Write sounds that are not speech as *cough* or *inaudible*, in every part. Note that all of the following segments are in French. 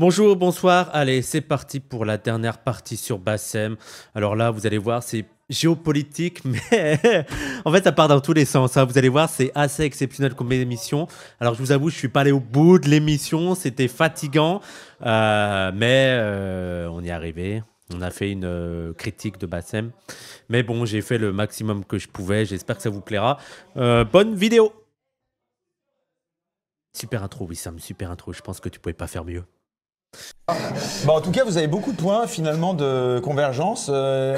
Bonjour, bonsoir. Allez, c'est parti pour la dernière partie sur Bassem. Alors là, vous allez voir, c'est géopolitique, *laughs* mais en fait, ça part dans tous les sens. Hein. Vous allez voir, c'est assez exceptionnel comme émission. Alors, je vous avoue, je suis pas allé au bout de l'émission. C'était fatigant, euh, mais euh, on y est arrivé. On a fait une euh, critique de Bassem. Mais bon, j'ai fait le maximum que je pouvais. J'espère que ça vous plaira. bonne vidéo. Super intro, oui, super intro. Je pense que tu pouvais pas faire mieux. Bon, en tout cas, vous avez beaucoup de points finalement de convergence, euh,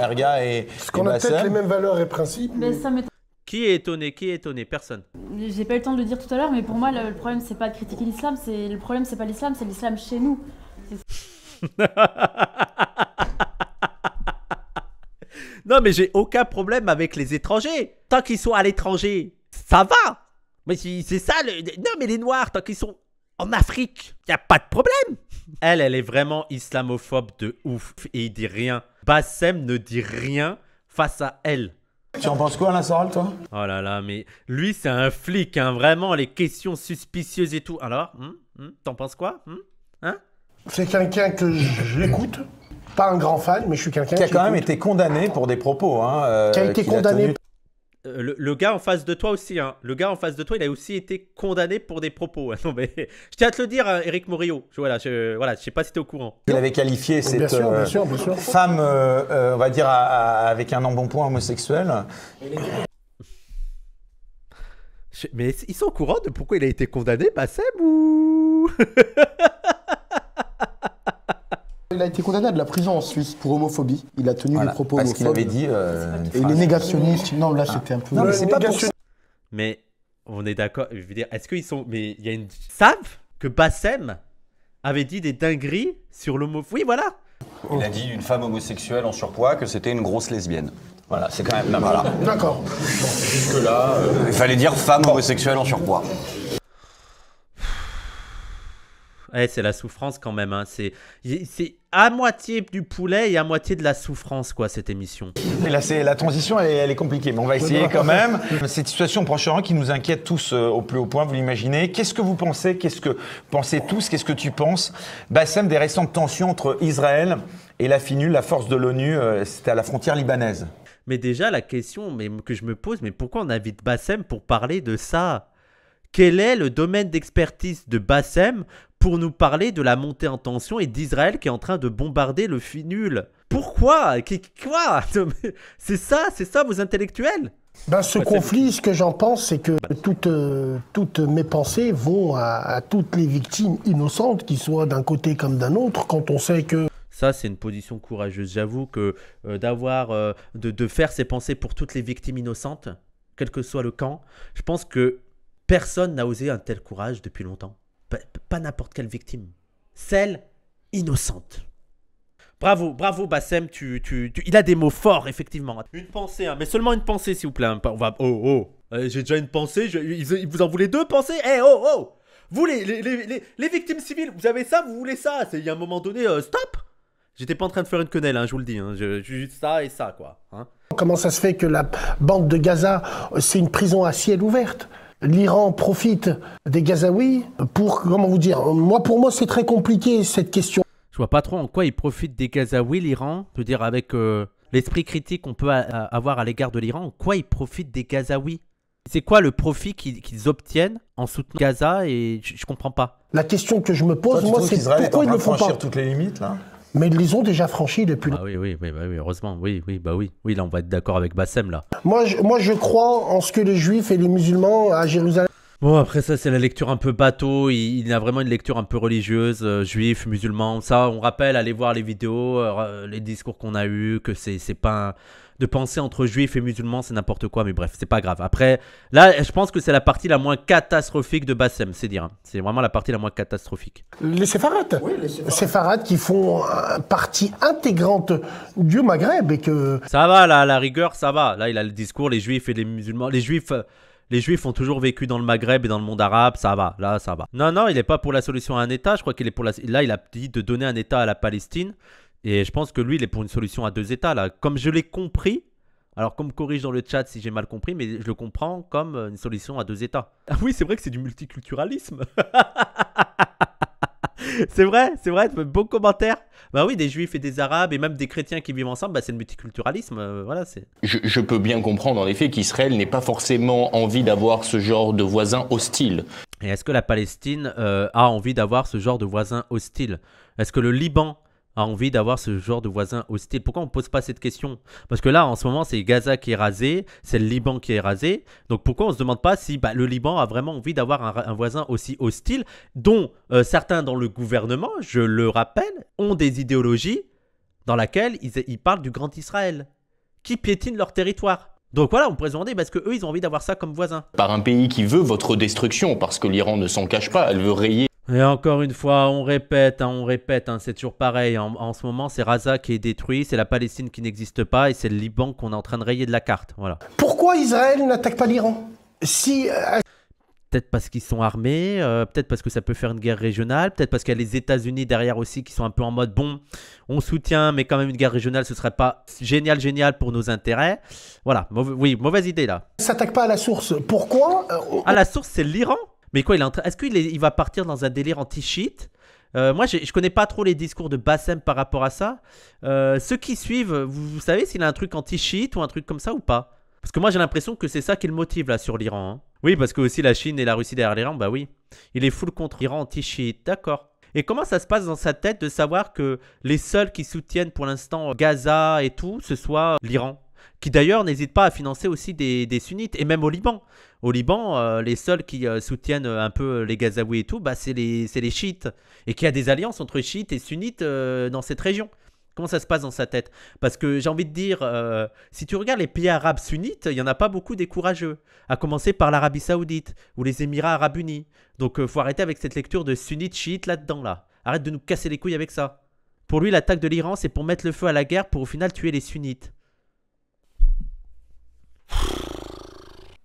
Erga et. Est-ce qu'on a peut-être les mêmes valeurs et principes. qui est étonné Qui est étonné Personne. J'ai pas eu le temps de le dire tout à l'heure, mais pour moi, le problème, c'est pas de critiquer l'islam, c'est le problème, c'est pas l'islam, c'est l'islam chez nous. *laughs* non, mais j'ai aucun problème avec les étrangers. Tant qu'ils sont à l'étranger, ça va. Mais c'est ça le. Non, mais les noirs, tant qu'ils sont en Afrique, y a pas de problème. Elle, elle est vraiment islamophobe de ouf et il dit rien. Bassem ne dit rien face à elle. Tu en penses quoi, la Soral, toi Oh là là, mais lui, c'est un flic, hein, vraiment, les questions suspicieuses et tout. Alors, tu hmm, hmm, t'en penses quoi hmm, hein C'est quelqu'un que j'écoute, pas un grand fan, mais je suis quelqu'un qui. a quand même été condamné pour des propos. Hein, euh, qui a été condamné euh, le, gars en face de toi aussi, hein. le gars en face de toi, il a aussi été condamné pour des propos. *laughs* je tiens à te le dire, hein, Eric Morillo. Je, voilà, je, voilà, je sais pas si tu es au courant. Il avait qualifié cette femme, on va dire, avec un embonpoint homosexuel. mais ils sont au courant de pourquoi il a été condamné, Bassem ou *laughs* Il a été condamné à de la prison en Suisse pour homophobie. Il a tenu les propos qu'il avait dit. Euh, et il est négationniste. Non, là, ah. c'était un peu. mais c'est pas Mais on est d'accord. Je veux dire, est-ce qu'ils sont. Mais il y a une. savent que Bassem avait dit des dingueries sur l'homophobie. Oui, voilà. Il a dit une femme homosexuelle en surpoids que c'était une grosse lesbienne. Voilà, c'est quand même. Voilà. D'accord. Jusque-là. Euh, il fallait dire femme homosexuelle en surpoids. Eh, c'est la souffrance quand même. Hein. C'est à moitié du poulet et à moitié de la souffrance, quoi, cette émission. Et là, la transition, elle, est compliquée, mais on va oh essayer quand même. *laughs* Cette situation Proche-Orient qui nous inquiète tous euh, au plus haut point, vous l'imaginez. Qu'est-ce que vous pensez Qu'est-ce que pensez tous Qu'est-ce que tu penses, Bassem, des récentes tensions entre Israël et la FINU, la force de l'ONU, euh, c'était à la frontière libanaise Mais déjà, la question que je me pose, mais pourquoi on invite Bassem pour parler de ça quel est le domaine d'expertise de Bassem pour nous parler de la montée en tension et d'Israël qui est en train de bombarder le finul. Pourquoi Quoi *laughs* C'est ça, c'est ça vos intellectuels ben, ce bah, conflit, ce que j'en pense, c'est que toutes, euh, toutes mes pensées vont à, toutes les victimes innocentes, qui soient d'un côté comme d'un autre, quand on sait que... Ça, c'est une position courageuse. J'avoue que euh, d'avoir, euh, de, de faire ces pensées pour toutes les victimes innocentes, quel que soit le camp, je pense que personne n'a osé un tel courage depuis longtemps. Pas, n'importe quelle victime. Celle innocente. Bravo, bravo Bassem, tu, tu, il a des mots forts, effectivement. Une pensée, hein. mais seulement une pensée, s'il vous plaît. Hein. On va... Oh, oh, j'ai déjà une pensée, vous en voulez deux pensées Eh, oh, oh Vous, les, victimes civiles, vous avez ça, vous voulez ça Il y a un moment donné, euh, stop J'étais pas en train de faire une quenelle, hein, je vous le dis. juste ça et ça, quoi. Comment ça se fait que la bande de Gaza, euh, c'est une prison à ciel ouvert l'Iran profite des Gazaouis pour, comment vous dire, moi pour moi c'est très compliqué cette question. Je vois pas trop en quoi il profite des Gazaouis l'Iran, je veux dire avec euh, l'esprit critique qu'on peut avoir à l'égard de l'Iran, en quoi il profite des Gazaouis c'est quoi le profit qu'ils obtiennent en soutenant Gaza et je, comprends pas. La question que je me pose, moi, c'est pourquoi ils ne le font pas. toutes les limites là mais ils les ont déjà franchis depuis. Ah oui, oui, bah oui, heureusement, oui, oui, bah oui, oui, là on va être d'accord avec Bassem là. Moi, je, moi, je crois en ce que les Juifs et les musulmans à Jérusalem. Bon, après ça, c'est la lecture un peu bateau. Il, il, a vraiment une lecture un peu religieuse, Juifs, euh, juif, musulman. Ça, on rappelle, allez voir les vidéos, euh, les discours qu'on a eus, que c'est pas de penser entre juifs et musulmans, c'est n'importe quoi, mais bref, c'est pas grave. Après, là, je pense que c'est la partie la moins catastrophique de Bassem, c'est dire. Hein. C'est vraiment la partie la moins catastrophique. Les séfarades Oui, les séfarades. qui font euh, partie intégrante du Maghreb et que... Ça va, là, la rigueur, ça va. Là, il a le discours, les juifs et les musulmans... Les juifs euh, les juifs ont toujours vécu dans le Maghreb et dans le monde arabe, ça va, là ça va. Non, non, il n'est pas pour la solution à un État, je crois qu'il est pour la... Là, il a dit de donner un État à la Palestine. Et je pense que lui, il est pour une solution à deux états. Là. Comme je l'ai compris, alors qu'on me corrige dans le chat si j'ai mal compris, mais je le comprends comme euh, une solution à deux états. Ah oui, c'est vrai que c'est du multiculturalisme. *laughs* c'est vrai, c'est vrai, beau commentaire. Bah oui, des juifs et des arabes et même des chrétiens qui vivent ensemble, bah, c'est le multiculturalisme. Euh, voilà, c'est. Je, peux bien comprendre en effet qu'Israël n'ait pas forcément envie d'avoir ce genre de voisin hostile. Et est-ce que la Palestine euh, a envie d'avoir ce genre de voisin hostile Est-ce que le Liban a envie d'avoir ce genre de voisin hostile Pourquoi on ne pose pas cette question Parce que là, en ce moment, c'est Gaza qui est rasé, c'est le Liban qui est rasé. Donc pourquoi on ne se demande pas si bah, le Liban a vraiment envie d'avoir un, voisin aussi hostile, dont euh, certains dans le gouvernement, je le rappelle, ont des idéologies dans laquelle ils, ils parlent du grand Israël, qui piétine leur territoire. Donc voilà, on pourrait se demander parce bah, que eux, ils ont envie d'avoir ça comme voisin. Par un pays qui veut votre destruction, parce que l'Iran ne s'en cache pas, elle veut rayer et encore une fois, on répète, hein, on répète, hein, c'est toujours pareil. En, ce moment, c'est Gaza qui est détruit, c'est la Palestine qui n'existe pas et c'est le Liban qu'on est en train de rayer de la carte. Voilà. Pourquoi Israël n'attaque pas l'Iran Si. Euh, peut-être parce qu'ils sont armés, euh, peut-être parce que ça peut faire une guerre régionale, peut-être parce qu'il y a les États-Unis derrière aussi qui sont un peu en mode bon, on soutient, mais quand même une guerre régionale, ce serait pas génial, génial pour nos intérêts. Voilà, oui, mauvaise idée là. S'attaque pas à la source. Pourquoi euh, À la source, c'est l'Iran mais quoi, il est en train... Est-ce qu'il va partir dans un délire anti chiite euh, moi, je connais pas trop les discours de Bassem par rapport à ça. Euh, ceux qui suivent, vous, savez s'il a un truc anti chiite ou un truc comme ça ou pas Parce que moi, j'ai l'impression que c'est ça qui le motive là sur l'Iran. Hein. Oui, parce que aussi la Chine et la Russie derrière l'Iran, bah oui. Il est full contre l'Iran anti chiite d'accord. Et comment ça se passe dans sa tête de savoir que les seuls qui soutiennent pour l'instant Gaza et tout, ce soit l'Iran qui d'ailleurs n'hésite pas à financer aussi des sunnites, et même au Liban au Liban, euh, les seuls qui euh, soutiennent euh, un peu les Gazaouis et tout, bah, c'est les, les, chiites. Et qu'il y a des alliances entre chiites et sunnites dans cette région. Comment ça se passe dans sa tête Parce que j'ai envie de dire, si tu regardes les pays arabes sunnites, il n'y en a pas beaucoup des courageux. À commencer par l'Arabie Saoudite ou les Émirats Arabes Unis. Donc faut arrêter avec cette lecture de sunnite chiites là-dedans là. Arrête de nous casser les couilles avec ça. Pour lui, l'attaque de l'Iran, c'est pour mettre le feu à la guerre pour au final tuer les sunnites.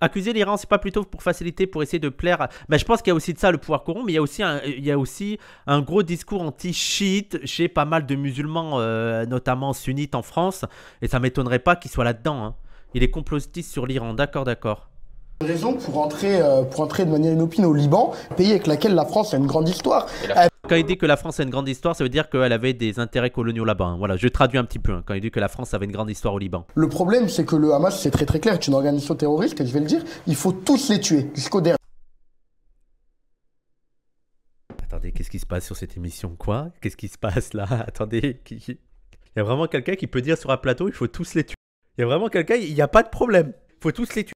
Accuser l'Iran, c'est pas plutôt pour faciliter, pour essayer de plaire. Mais ben, je pense qu'il y a aussi de ça le pouvoir corrompt, mais il y a aussi un, il y a aussi un gros discours anti-chiite chez pas mal de musulmans, euh, notamment sunnites en France, et ça m'étonnerait pas qu'il soit là-dedans. Hein. Il est complotiste sur l'Iran, d'accord, d'accord raison pour entrer, euh, pour entrer de manière inopine au Liban, pays avec laquelle la France a une grande histoire. Quand il dit que la France a une grande histoire, ça veut dire qu'elle avait des intérêts coloniaux là-bas. Hein. Voilà, je traduis un petit peu hein. quand il dit que la France avait une grande histoire au Liban. Le problème, c'est que le Hamas, c'est très très clair, c'est une organisation terroriste, et je vais le dire, il faut tous les tuer, jusqu'au dernier. Attendez, qu'est-ce qui se passe sur cette émission Quoi Qu'est-ce qui se passe là *laughs* Attendez, il y a vraiment quelqu'un qui peut dire sur un plateau, il faut tous les tuer. Il y a vraiment quelqu'un, il n'y a pas de problème, il faut tous les tuer.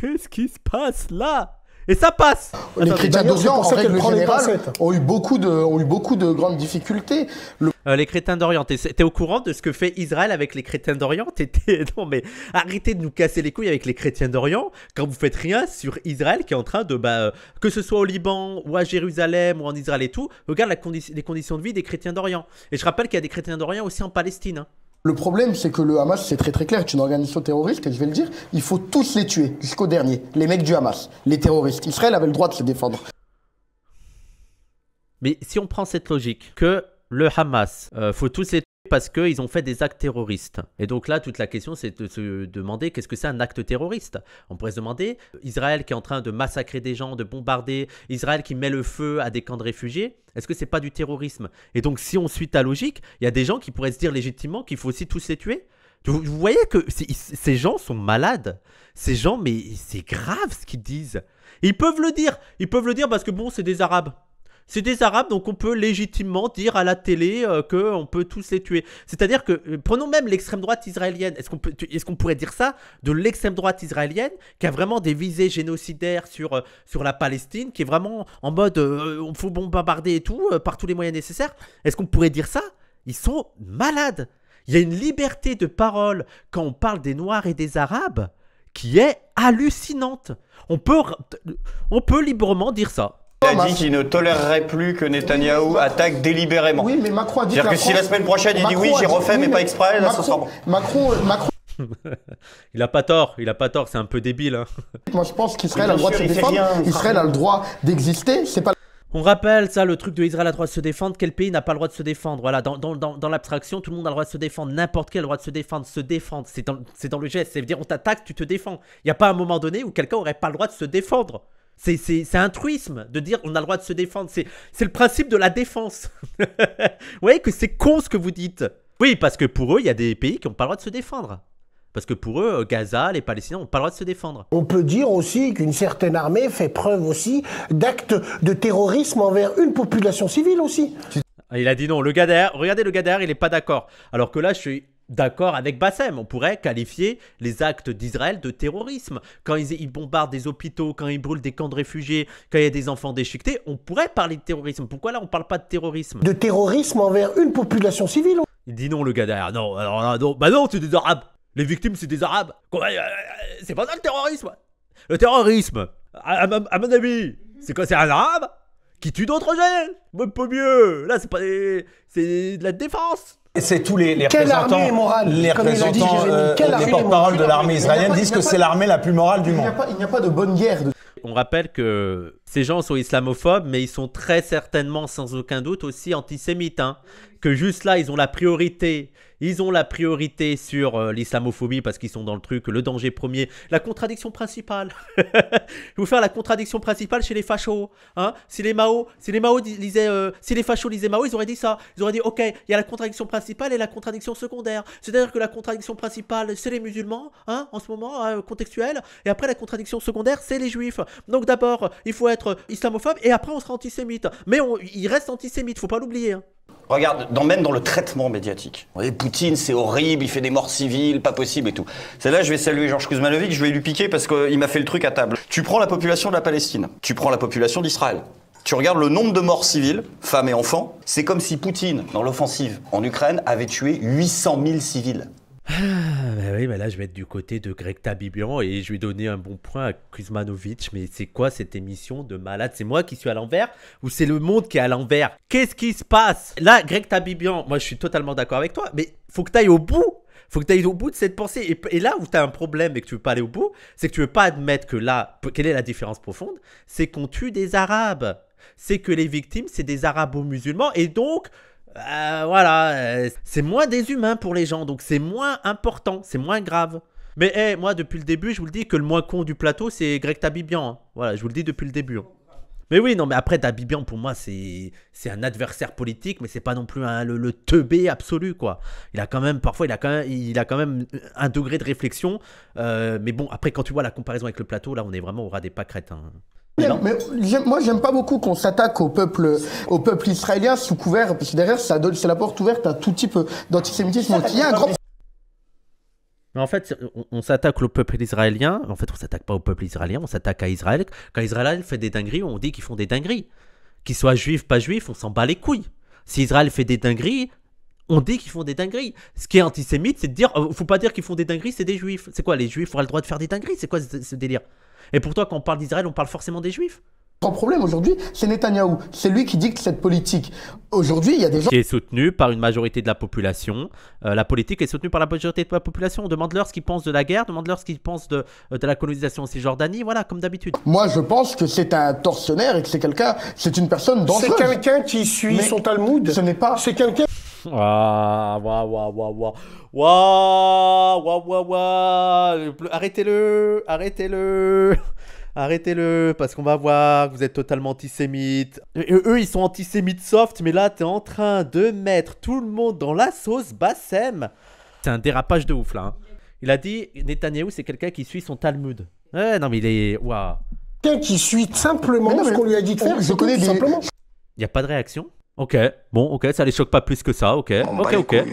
Qu'est-ce qui se passe là et ça passe. Les chrétiens d'Orient, on sait ont eu beaucoup de, ont eu beaucoup de grandes difficultés. Euh, les chrétiens d'Orient, t'es au courant de ce que fait Israël avec les chrétiens d'Orient *laughs* Non mais arrêtez de nous casser les couilles avec les chrétiens d'Orient quand vous faites rien sur Israël qui est en train de, bah, euh, que ce soit au Liban ou à Jérusalem ou en Israël et tout, regarde les conditions de vie des chrétiens d'Orient. Et je rappelle qu'il y a des chrétiens d'Orient aussi en Palestine. Hein. Le problème, c'est que le Hamas, c'est très très clair, c'est une organisation terroriste, et je vais le dire, il faut tous les tuer, jusqu'au dernier. Les mecs du Hamas, les terroristes. Israël avait le droit de se défendre. Mais si on prend cette logique, que le Hamas, euh, faut tous les tuer parce qu'ils ont fait des actes terroristes. Et donc là, toute la question, c'est de se demander qu'est-ce que c'est un acte terroriste. On pourrait se demander, Israël qui est en train de massacrer des gens, de bombarder, Israël qui met le feu à des camps de réfugiés, est-ce que c'est pas du terrorisme Et donc si on suit ta logique, il y a des gens qui pourraient se dire légitimement qu'il faut aussi tous les tuer. Vous, voyez que ces gens sont malades. Ces gens, mais c'est grave ce qu'ils disent. ils peuvent le dire. Ils peuvent le dire parce que bon, c'est des Arabes. C'est des Arabes, donc on peut légitimement dire à la télé euh, qu'on peut tous les tuer. C'est-à-dire que, euh, prenons même l'extrême droite israélienne. Est-ce qu'on est pourrait dire ça de l'extrême droite israélienne qui a vraiment des visées génocidaires sur, euh, sur la Palestine, qui est vraiment en mode on faut bombarder et tout par tous les moyens nécessaires Est-ce qu'on pourrait dire ça Ils sont malades. Il y a une liberté de parole quand on parle des Noirs et des Arabes qui est hallucinante. On peut, on peut librement dire ça. Il a dit qu'il ne tolérerait plus que Netanyahou attaque délibérément. Oui, mais Macron a dit que, que si la semaine prochaine il dit oui, j'ai refait, mais, pas exprès, là ça sera bon. Macron, euh, Macron. *laughs* il a pas tort, il a pas tort, c'est un peu débile. Hein. Moi je pense qu'Israël a le droit de se défendre, Israël a le droit d'exister, c'est pas. On rappelle ça, le truc de Israël a le droit de se défendre, quel pays n'a pas le droit de se défendre Voilà, dans, dans, l'abstraction, tout le monde a le droit de se défendre, n'importe quel a le droit de se défendre, se défendre, c'est dans, le geste, c'est-à-dire on t'attaque, tu te défends. Il n'y a pas un moment donné où quelqu'un aurait pas le droit de se défendre. C'est un truisme de dire on a le droit de se défendre. C'est le principe de la défense. *laughs* vous voyez que c'est con ce que vous dites. Oui, parce que pour eux, il y a des pays qui n'ont pas le droit de se défendre. Parce que pour eux, euh, Gaza, les Palestiniens n'ont pas le droit de se défendre. On peut dire aussi qu'une certaine armée fait preuve aussi d'actes de terrorisme envers une population civile aussi. Il a dit non. Le gars regardez le gars il n'est pas d'accord. Alors que là, je suis d'accord avec Bassem. On pourrait qualifier les actes d'Israël de terrorisme. Quand ils, bombardent des hôpitaux, quand ils brûlent des camps de réfugiés, quand il y a des enfants déchiquetés, on pourrait parler de terrorisme. Pourquoi là on ne parle pas de terrorisme De terrorisme envers une population civile Il dit non le gars derrière. Non, non, non, bah non, c'est des Arabes. Les victimes, c'est des Arabes. Euh, euh, c'est pas ça le terrorisme. Le terrorisme, à, mon avis, c'est quoi C'est un Arabe qui tue d'autres jeunes Même pas mieux Là, c'est pas des... C'est de la défense c'est tous les, représentants, euh, des les représentants, porte-parole de l'armée israélienne disent que c'est l'armée la plus morale du monde. Il n'y a, pas de bonne guerre. De on rappelle que ces gens sont islamophobes, mais ils sont très certainement, sans aucun doute, aussi antisémites. Hein. Que juste là, ils ont la priorité. Ils ont la priorité sur euh, l'islamophobie parce qu'ils sont dans le truc, le danger premier, la contradiction principale. *laughs* Je vais vous faire la contradiction principale chez les fachos. Hein. Si les Mao, si les Mao euh, si les fachos lisaient Mao, ils auraient dit ça. Ils auraient dit, ok, il y a la contradiction principale et la contradiction secondaire. C'est-à-dire que la contradiction principale, c'est les musulmans, hein, en ce moment, euh, contextuel. Et après, la contradiction secondaire, c'est les juifs. Donc d'abord, il faut être islamophobe et après on sera antisémite. Mais il reste antisémite, faut pas l'oublier. Hein. Regarde, même dans le traitement médiatique. Vous voyez, Poutine, c'est horrible, il fait des morts civiles, pas possible et tout. C'est là je vais saluer Georges Kuzmanovic, je vais lui piquer parce qu'il m'a fait le truc à table. Tu prends la population de la Palestine, tu prends la population d'Israël. Tu regardes le nombre de morts civiles, femmes et enfants, c'est comme si Poutine, dans l'offensive en Ukraine, avait tué 800 000 civils. Ah, bah oui, mais bah là, je vais être du côté de Greg Tabibian et je vais donner un bon point à Kuzmanovic. Mais c'est quoi cette émission de malade C'est moi qui suis à l'envers ou c'est le monde qui est à l'envers Qu'est-ce qui se passe Là, Greg Tabibian, moi, je suis totalement d'accord avec toi, mais faut que tu ailles au bout faut que tu ailles au bout de cette pensée. Et, là où tu as un problème et que tu veux pas aller au bout, c'est que tu veux pas admettre que là, quelle est la différence profonde C'est qu'on tue des Arabes. C'est que les victimes, c'est des Arabo-musulmans. Et donc, euh, voilà, euh, c'est moins des humains pour les gens, donc c'est moins important, c'est moins grave. Mais moi, depuis le début, je vous le dis que le moins con du plateau, c'est Greg Tabibian. Hein. Voilà, je vous le dis depuis le début. Hein. Mais oui, non, mais après, Tabibian, pour moi, c'est un adversaire politique, mais c'est pas non plus le, le, teubé absolu, quoi. Il a quand même, parfois, il a quand même, il a quand même un degré de réflexion. Euh, mais bon, après, quand tu vois la comparaison avec le plateau, là, on est vraiment au ras des pâquerettes. Hein. Mais moi, j'aime pas beaucoup qu'on s'attaque au peuple, au peuple israélien sous couvert, parce que derrière, c'est la porte ouverte à tout type d'antisémitisme. Il y a un Mais en fait, on, s'attaque au peuple israélien. En fait, on s'attaque pas au peuple israélien, on s'attaque à Israël. Quand Israël fait des dingueries, on dit qu'ils font des dingueries. Qu'ils soient juifs, pas juifs, on s'en bat les couilles. Si Israël fait des dingueries, on dit qu'ils font des dingueries. Ce qui est antisémite, c'est de dire, euh, faut pas dire qu'ils font des dingueries, c'est des juifs. C'est quoi, les juifs auraient le droit de faire des dingueries C'est quoi ce délire et pour toi, quand on parle d'Israël, on parle forcément des Juifs Sans problème, aujourd'hui, c'est Netanyahou. C'est lui qui dicte cette politique. Aujourd'hui, il y a des gens... Qui est soutenu par une majorité de la population. Euh, la politique est soutenue par la majorité de la population. On Demande-leur ce qu'ils pensent de la guerre, demande-leur ce qu'ils pensent de, euh, de, la colonisation en Cisjordanie, voilà, comme d'habitude. Moi, je pense que c'est un tortionnaire et que c'est quelqu'un, c'est une personne dangereuse. C'est quelqu'un qui suit son Talmud. Ce n'est pas... C'est quelqu'un wouah, waouh, waouh, waouh, waouh, waouh, Arrêtez-le, arrêtez-le, *laughs* arrêtez-le, parce qu'on va voir que vous êtes totalement antisémite. eux, ils sont antisémites soft, mais là, t'es en train de mettre tout le monde dans la sauce Bassem. C'est un dérapage de ouf, là. Hein. Il a dit Netanyahou, c'est quelqu'un qui suit son Talmud. Ouais, non, mais il est. Waouh. Quelqu'un qui suit simplement ce qu'on lui a dit de faire, je connais simplement. Il n'y a pas de réaction Ok, bon, ok, ça les choque pas plus que ça, ok, ok, ok. Hein.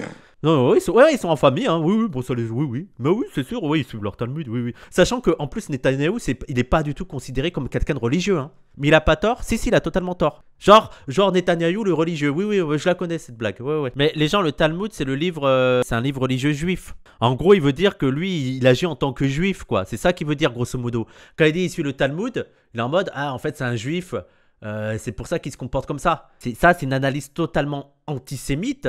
Non, oui, ils sont, ouais, ils sont en famille, hein. oui, oui, bon, ça les, oui, oui. Mais oui, c'est sûr, oui, ils suivent leur Talmud, oui, oui. Sachant qu'en plus, Netanyahu, il n'est pas du tout considéré comme quelqu'un de religieux, hein. Mais il a pas tort Si, si, il a totalement tort. Genre, genre Netanyahu, le religieux. Oui, oui, je la connais cette blague. Ouais, ouais. Mais les gens, le Talmud, c'est le livre, euh, c'est un livre religieux juif. En gros, il veut dire que lui, il agit en tant que juif, quoi. C'est ça qu'il veut dire, grosso modo. Quand il dit il suit le Talmud, il est en mode, ah, en fait, c'est un juif. Euh, c'est pour ça qu'il se comporte comme ça. Ça, c'est une analyse totalement antisémite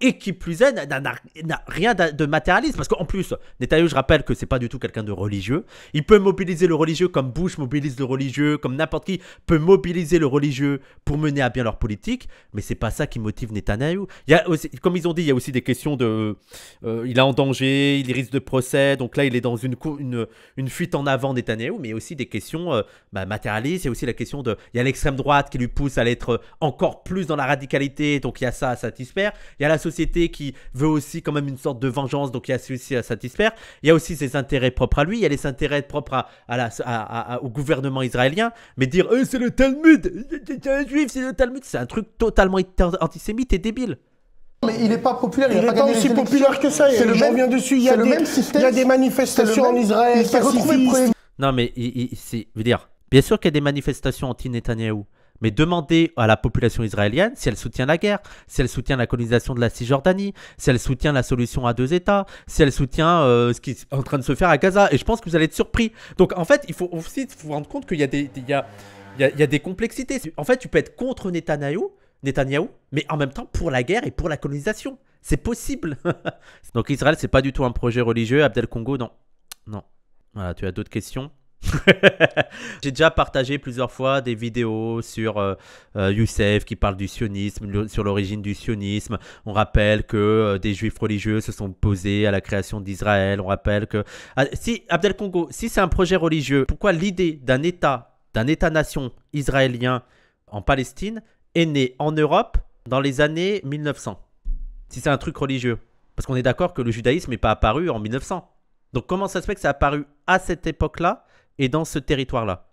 et qui plus est, n'a rien de matérialiste. Parce qu'en plus, Netanyahu, je rappelle que c'est pas du tout quelqu'un de religieux. Il peut mobiliser le religieux comme Bush mobilise le religieux, comme n'importe qui peut mobiliser le religieux pour mener à bien leur politique. Mais c'est pas ça qui motive Netanyahu. Il y a comme ils ont dit, il y a aussi des questions de. Euh, il est en danger, il risque de procès. Donc là, il est dans une, une, fuite en avant, Netanyahu. Mais il y a aussi des questions euh, bah, matérialistes. Il y a aussi la question de. Il y a l'extrême droite qui lui pousse à l'être encore plus dans la radicalité. Donc il y a ça à satisfaire. Il y a la société qui veut aussi quand même une sorte de vengeance, donc il y a celui-ci à satisfaire. Il y a aussi ses intérêts propres à lui, il y a les intérêts propres à, la, au gouvernement israélien. Mais dire eh, c'est le Talmud, c'est un juif, c'est le Talmud, c'est un truc totalement antisémite et débile. Mais il n'est pas populaire. Il n'est pas, aussi populaire que ça. C'est le même, Il y a des, système. Il y a des manifestations en Israël. Non, mais c'est, veux dire, bien sûr qu'il y a des manifestations anti-Netanyahou. Mais demandez à la population israélienne si elle soutient la guerre, si elle soutient la colonisation de la Cisjordanie, si elle soutient la solution à deux États, si elle soutient euh, ce qui est en train de se faire à Gaza. Et je pense que vous allez être surpris. Donc en fait, il faut aussi vous rendre compte qu'il y, a, des complexités. En fait, tu peux être contre Netanyahou, mais en même temps pour la guerre et pour la colonisation. C'est possible. *laughs* Donc Israël, c'est pas du tout un projet religieux. Abdel Congo, non. Non. Voilà, tu as d'autres questions *laughs* J'ai déjà partagé plusieurs fois des vidéos sur euh, euh, Youssef qui parle du sionisme, sur l'origine du sionisme. On rappelle que euh, des juifs religieux se sont posés à la création d'Israël. On rappelle que... Ah, si, Abdel Congo, si c'est un projet religieux, pourquoi l'idée d'un État, d'un État-nation israélien en Palestine est née en Europe dans les années 1900 Si c'est un truc religieux. Parce qu'on est d'accord que le judaïsme n'est pas apparu en 1900. Donc comment ça se fait que ça a apparu à cette époque-là et dans ce territoire-là.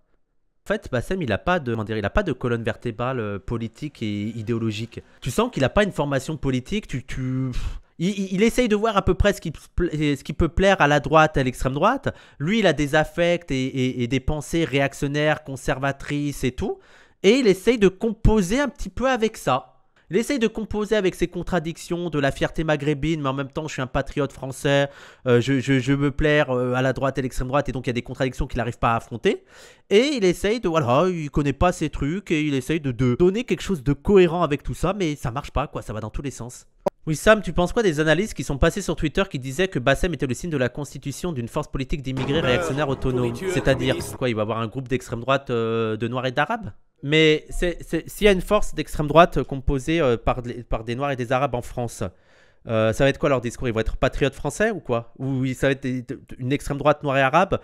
En fait, Bassem, il n'a pas, de, il a pas de colonne vertébrale euh, politique et idéologique. Tu sens qu'il n'a pas une formation politique, tu, tu... Il, essaye de voir à peu près ce qui, ce qui, peut plaire à la droite, à l'extrême droite. Lui, il a des affects et, des pensées réactionnaires, conservatrices et tout. Et il essaye de composer un petit peu avec ça. Il essaye de composer avec ses contradictions, de la fierté maghrébine, mais en même temps, je suis un patriote français, euh, je, me plaire euh, à la droite et l'extrême droite, et donc il y a des contradictions qu'il n'arrive pas à affronter. Et il essaye de, voilà, il connaît pas ses trucs, et il essaye de, de donner quelque chose de cohérent avec tout ça, mais ça marche pas, quoi, ça va dans tous les sens. Oui, Sam, tu penses quoi des analyses qui sont passées sur Twitter qui disaient que Bassem était le signe de la constitution d'une force politique d'immigrés bah, réactionnaires autonomes C'est-à-dire, quoi, il va y avoir un groupe d'extrême droite euh, de noirs et d'arabes Mais s'il y a une force d'extrême droite euh, composée euh, par, des noirs et des arabes en France, ça va être quoi leur discours Ils vont être patriotes français ou quoi Ou ça va être une extrême droite noire et arabe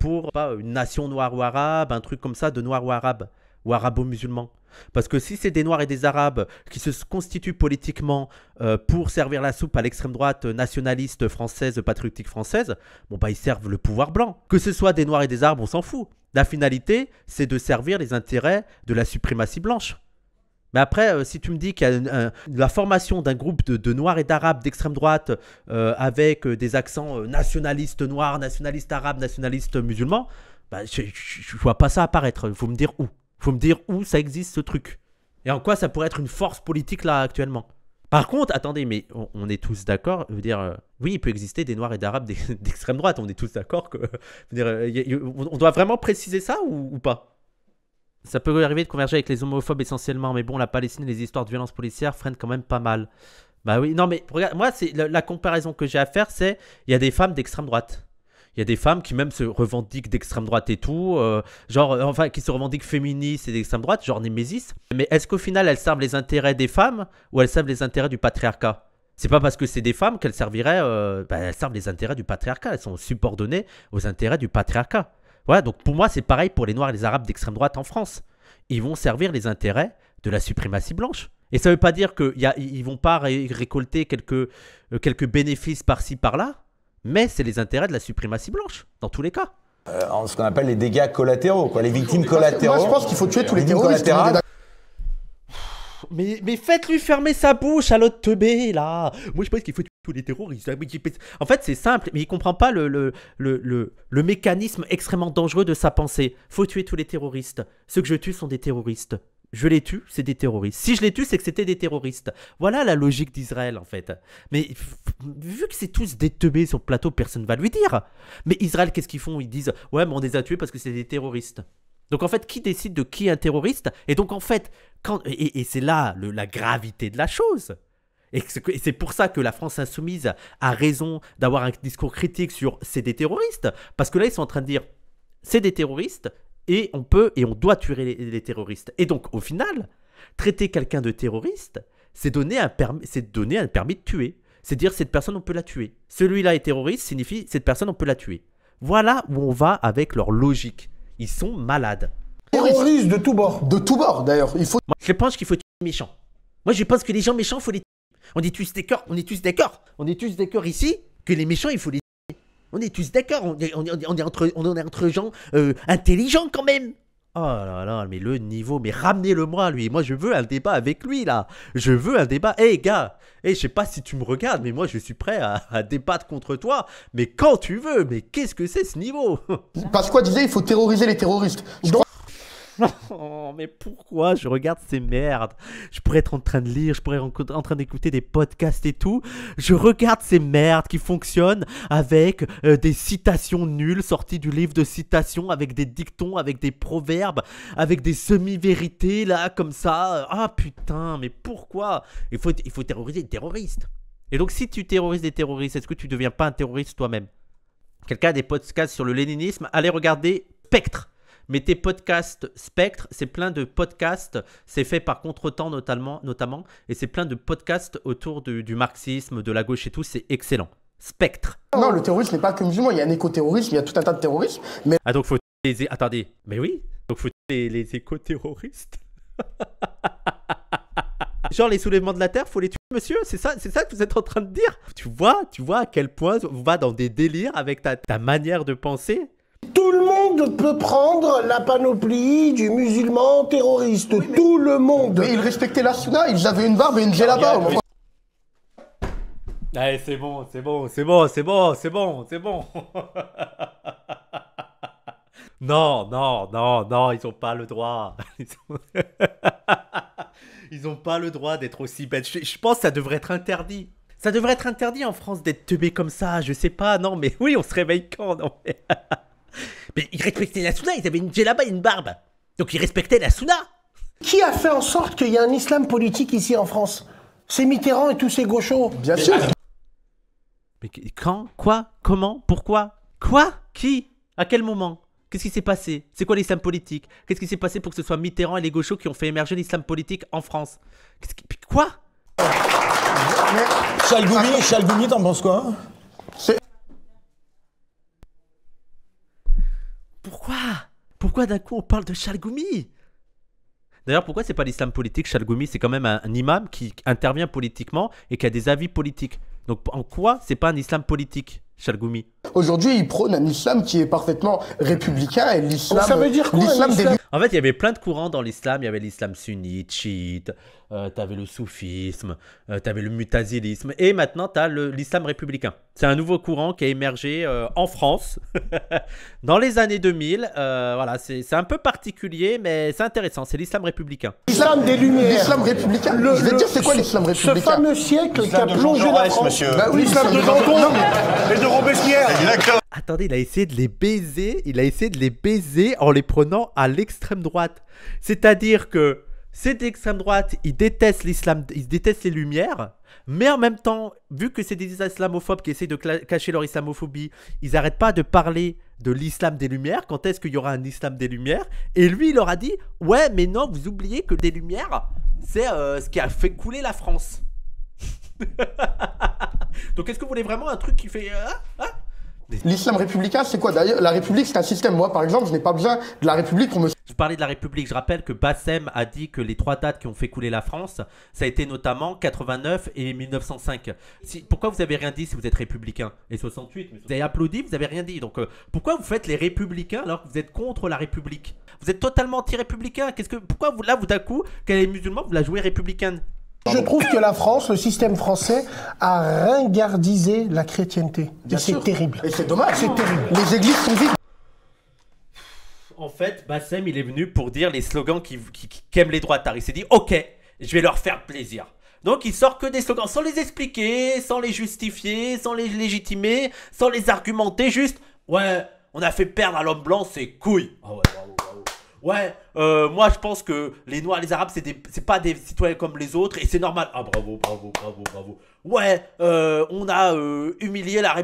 pour une nation noire ou arabe, un truc comme ça de noir ou arabe ou arabo-musulman parce que si c'est des Noirs et des Arabes qui se constituent politiquement euh, pour servir la soupe à l'extrême droite nationaliste française, patriotique française, bon bah ils servent le pouvoir blanc. Que ce soit des Noirs et des Arabes, on s'en fout. La finalité, c'est de servir les intérêts de la suprématie blanche. Mais après, euh, si tu me dis qu'il y a la formation d'un groupe de, Noirs et d'Arabes d'extrême droite euh, avec des accents nationalistes noirs, nationalistes arabes, nationalistes musulmans, bah, je ne vois pas ça apparaître. Il faut me dire où. Faut me dire où ça existe ce truc. Et en quoi ça pourrait être une force politique là actuellement. Par contre, attendez, mais on, est tous d'accord, veux dire, euh, oui, il peut exister des Noirs et d'Arabes *laughs* d'extrême droite, on est tous d'accord que... on doit vraiment préciser ça ou, pas Ça peut arriver de converger avec les homophobes essentiellement, mais bon, la Palestine, et les histoires de violences policières freinent quand même pas mal. Bah oui, non mais regarde, moi, c'est la, comparaison que j'ai à faire, c'est, il y a des femmes d'extrême droite. Il y a des femmes qui même se revendiquent d'extrême droite et tout, euh, genre, enfin, qui se revendiquent féministes et d'extrême droite, genre Némésis. Mais est-ce qu'au final, elles servent les intérêts des femmes ou elles servent les intérêts du patriarcat c'est pas parce que c'est des femmes qu'elles serviraient, euh, bah, elles servent les intérêts du patriarcat, elles sont subordonnées aux intérêts du patriarcat. Voilà, donc pour moi c'est pareil pour les Noirs et les Arabes d'extrême droite en France. Ils vont servir les intérêts de la suprématie blanche. Et ça veut pas dire qu'ils ne vont pas récolter quelques, euh, quelques bénéfices par-ci par-là, mais c'est les intérêts de la suprématie blanche, dans tous les cas. Euh, en ce qu'on appelle les dégâts collatéraux, quoi, les victimes collatéraux. Moi, je pense qu'il faut tuer tous les terroristes. Mais, mais faites-lui fermer sa bouche à l'autre teubé, là Moi, je pense qu'il faut tuer tous les terroristes. Ah, en fait, c'est simple, mais il comprend pas le, le, le, le, mécanisme extrêmement dangereux de sa pensée. Faut tuer tous les terroristes. Ceux que je tue sont des terroristes je les tue, c'est des terroristes. Si je les tue, c'est que c'était des terroristes. Voilà la logique d'Israël, en fait. Mais vu que c'est tous des sur le plateau, personne ne va lui dire. Mais Israël, qu'est-ce qu'ils font Ils disent Ouais, mais on les a tués parce que c'est des terroristes. Donc en fait, qui décide de qui est un terroriste Et donc en fait, quand... et, c'est là la gravité de la chose. Et c'est pour ça que la France insoumise a raison d'avoir un discours critique sur c'est des terroristes. Parce que là, ils sont en train de dire c'est des terroristes et on peut et on doit tuer les, terroristes. Et donc, au final, traiter quelqu'un de terroriste, c'est donner, un permis, donner un permis de tuer. C'est dire cette personne, on peut la tuer. Celui-là est terroriste signifie cette personne, on peut la tuer. Voilà où on va avec leur logique. Ils sont malades. Terroristes de tout bord. De tout bord, d'ailleurs. Il faut... je pense qu'il faut tuer les méchants. Moi, je pense que les gens méchants, il faut les tuer. On est tous d'accord, on est tous d'accord. On est tous d'accord ici que les méchants, il faut les on est tous d'accord, on est, entre, gens euh, intelligents quand même. Oh là là, mais le niveau, mais ramenez-le moi, lui. Moi, je veux un débat avec lui, là. Je veux un débat. Hé, eh, gars, hey, eh, je sais pas si tu me regardes, mais moi, je suis prêt à, débattre contre toi. Mais quand tu veux, mais qu'est-ce que c'est ce niveau Parce quoi, disait, il faut terroriser les terroristes. Je mais pourquoi je regarde ces merdes Je pourrais être en train de lire, je pourrais être en train d'écouter des podcasts et tout. Je regarde ces merdes qui fonctionnent avec euh, des citations nulles sorties du livre de citations, avec des dictons, avec des proverbes, avec des semi-vérités, là, comme ça. Ah putain, mais pourquoi il faut, il faut terroriser les terroristes. Et donc, si tu terrorises des terroristes, est-ce que tu deviens pas un terroriste toi-même Quelqu'un a des podcasts sur le léninisme, allez regarder Spectre. Mais tes podcasts Spectre, c'est plein de podcasts, c'est fait par contre-temps notamment, notamment et c'est plein de podcasts autour du, marxisme, de la gauche et tout, c'est excellent. Spectre. Non, le terrorisme n'est pas que musulman, il y a un éco-terrorisme, il y a tout un tas de terroristes. Mais... Ah donc faut les... Attendez, mais oui, donc faut les, les éco-terroristes. *laughs* Genre les soulèvements de la terre, faut les tuer, monsieur C'est ça, c'est ça que vous êtes en train de dire Tu vois, tu vois à quel point on va dans des délires avec ta, ta manière de penser tout le monde peut prendre la panoplie du musulman terroriste. Tout le monde. Mais ils respectaient la sunna, ils avaient une barbe et une djellaba Allez, eh, c'est bon, c'est bon, c'est bon, c'est bon, c'est bon, c'est bon. *laughs* non, non, non, non, ils n'ont pas le droit. *laughs* Ils n'ont *laughs* pas le droit d'être aussi bêtes. Je, pense que ça devrait être interdit. Ça devrait être interdit en France d'être teubé comme ça, je sais pas, non mais oui, on se réveille quand, non mais ils respectaient la Sunna, ils avaient une djellaba et une barbe. Donc ils respectaient la Sunna. Qui a fait en sorte qu'il y ait un islam politique ici en France C'est Mitterrand et tous ces gauchos. Bien sûr. Mais quand Quoi Comment Pourquoi Quoi Qui À quel moment Qu'est-ce qui s'est passé C'est quoi l'islam politique Qu'est-ce qui s'est passé pour que ce soit Mitterrand et les gauchos qui ont fait émerger l'islam politique en France qui... Quoi Charles Chalgoumi, t'en penses quoi hein Quoi Pourquoi d'un coup on parle de Chalgoumi D'ailleurs, pourquoi c'est pas l'islam politique Chalgoumi, c'est quand même un, imam qui intervient politiquement et qui a des avis politiques. Donc en quoi c'est pas un islam politique Aujourd'hui, il prône un islam qui est parfaitement républicain et l'islam. Ça veut dire quoi l'islam des... En fait, il y avait plein de courants dans l'islam. Il y avait l'islam sunnite, chiite, tu euh, t'avais le soufisme, tu euh, t'avais le mutazilisme, et maintenant t'as l'islam républicain. C'est un nouveau courant qui a émergé euh, en France *laughs* dans les années 2000. voilà, c'est un peu particulier, mais c'est intéressant. C'est l'islam républicain. L'islam des Lumières. L'islam républicain. Je dire, c'est quoi l'islam républicain Ce fameux siècle qui a plongé la France. Bah l'islam de Monsieur. Attendez, il a essayé de les baiser, il a essayé de les baiser en les prenant à l'extrême droite. C'est-à-dire que c'est l'extrême droite, ils détestent l'islam, ils détestent les lumières, mais en même temps, vu que c'est des islamophobes qui essayent de cacher leur islamophobie, ils n'arrêtent pas de parler de l'islam des lumières, quand est-ce qu'il y aura un islam des lumières, et lui il leur a dit, ouais mais non, vous oubliez que des lumières, c'est euh, ce qui a fait couler la France. *laughs* Donc est-ce que vous voulez vraiment un truc qui fait... Euh, hein, hein L'islam républicain, c'est quoi d'ailleurs La République, c'est un système. Moi, par exemple, je n'ai pas besoin de la République pour me... Je parlais de la République. Je rappelle que Bassem a dit que les trois dates qui ont fait couler la France, ça a été notamment 89 et 1905. pourquoi vous avez rien dit si vous êtes républicain Et 68, vous avez applaudi, vous avez rien dit. Donc euh, pourquoi vous faites les républicains alors que vous êtes contre la République Vous êtes totalement anti-républicain. Qu'est-ce que pourquoi vous là vous d'un coup, qu'elle est musulmane, vous la jouez républicaine je trouve que la France, le système français, a ringardisé la chrétienté. c'est terrible. Et c'est dommage. C'est terrible. Les églises sont vides. En fait, Bassem, il est venu pour dire les slogans qui, qui, qui, qui aiment les Il s'est dit, ok, je vais leur faire plaisir. Donc il sort que des slogans sans les expliquer, sans les justifier, sans les légitimer, sans les argumenter, juste, ouais, on a fait perdre à l'homme blanc ses couilles. Ah ouais, ouais, euh, moi je pense que les Noirs, les Arabes, c'est, pas des citoyens comme les autres et c'est normal. Ah bravo, bravo, bravo, bravo. Ouais, euh, on a euh, humilié la,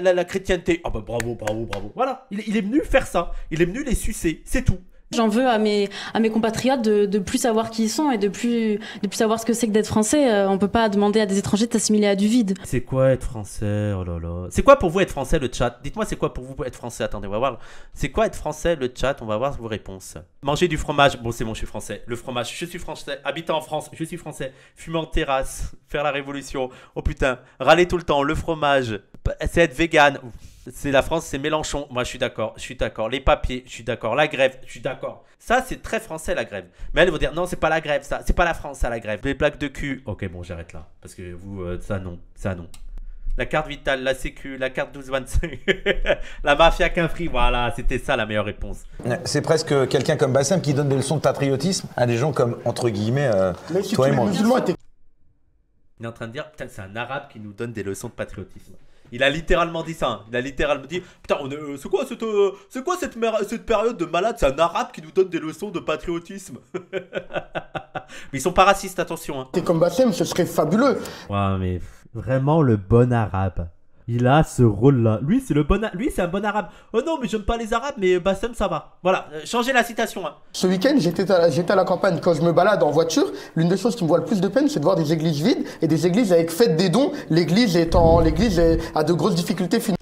la, la, chrétienté. Ah bah bravo, bravo, bravo. Voilà, il est venu faire ça. Il est venu les sucer, c'est tout. J'en veux à mes, mes compatriotes de, plus savoir qui ils sont et de plus, de plus savoir ce que c'est que d'être français. Euh, on peut pas demander à des étrangers de s'assimiler à du vide. C'est quoi être français Oh là là. C'est quoi pour vous être français le chat Dites-moi c'est quoi pour vous être français Attendez, on va voir. C'est quoi être français le chat On va voir vos réponses. Manger du fromage. Bon, c'est bon, je suis français. Le fromage, je suis français. habitant en France, je suis français. Fumer en terrasse, faire la révolution. Oh putain, râler tout le temps, le fromage. C'est être vegan. C'est la France, c'est Mélenchon. Moi, je suis d'accord. Je suis d'accord. Les papiers, je suis d'accord. La grève, je suis d'accord. Ça, c'est très français la grève. Mais elle va dire non, c'est pas la grève, ça. C'est pas la France, ça, la grève. Les plaques de cul. Ok, bon, j'arrête là. Parce que vous, euh, ça non, ça non. La carte vitale, la sécu, la carte 1225, *laughs* la mafia qu'un fric. voilà, c'était ça la meilleure réponse. C'est presque quelqu'un comme Bassem qui donne des leçons de patriotisme à des gens comme, entre guillemets, euh, toi et moi. Il est en train de dire, putain, c'est un arabe qui nous donne des leçons de patriotisme. Il a littéralement dit ça. Hein. Il a littéralement dit Putain, euh, c'est quoi, cette, euh, quoi cette, cette, période de malade C'est un arabe qui nous donne des leçons de patriotisme. *laughs* mais ils sont pas racistes, attention. Hein. C'est comme ce serait fabuleux. Ouais, mais vraiment le bon arabe il a ce rôle-là. Lui, c'est le bon, lui, c'est un bon arabe. Oh non, mais j'aime pas les arabes, mais Bassem, ça va. Voilà, euh, changez la citation. Hein. Ce week-end, j'étais à, la... à la campagne. Quand je me balade en voiture, l'une des choses qui me voit le plus de peine, c'est de voir des églises vides et des églises avec fête des dons. L'église étant, l'église a de grosses difficultés financières.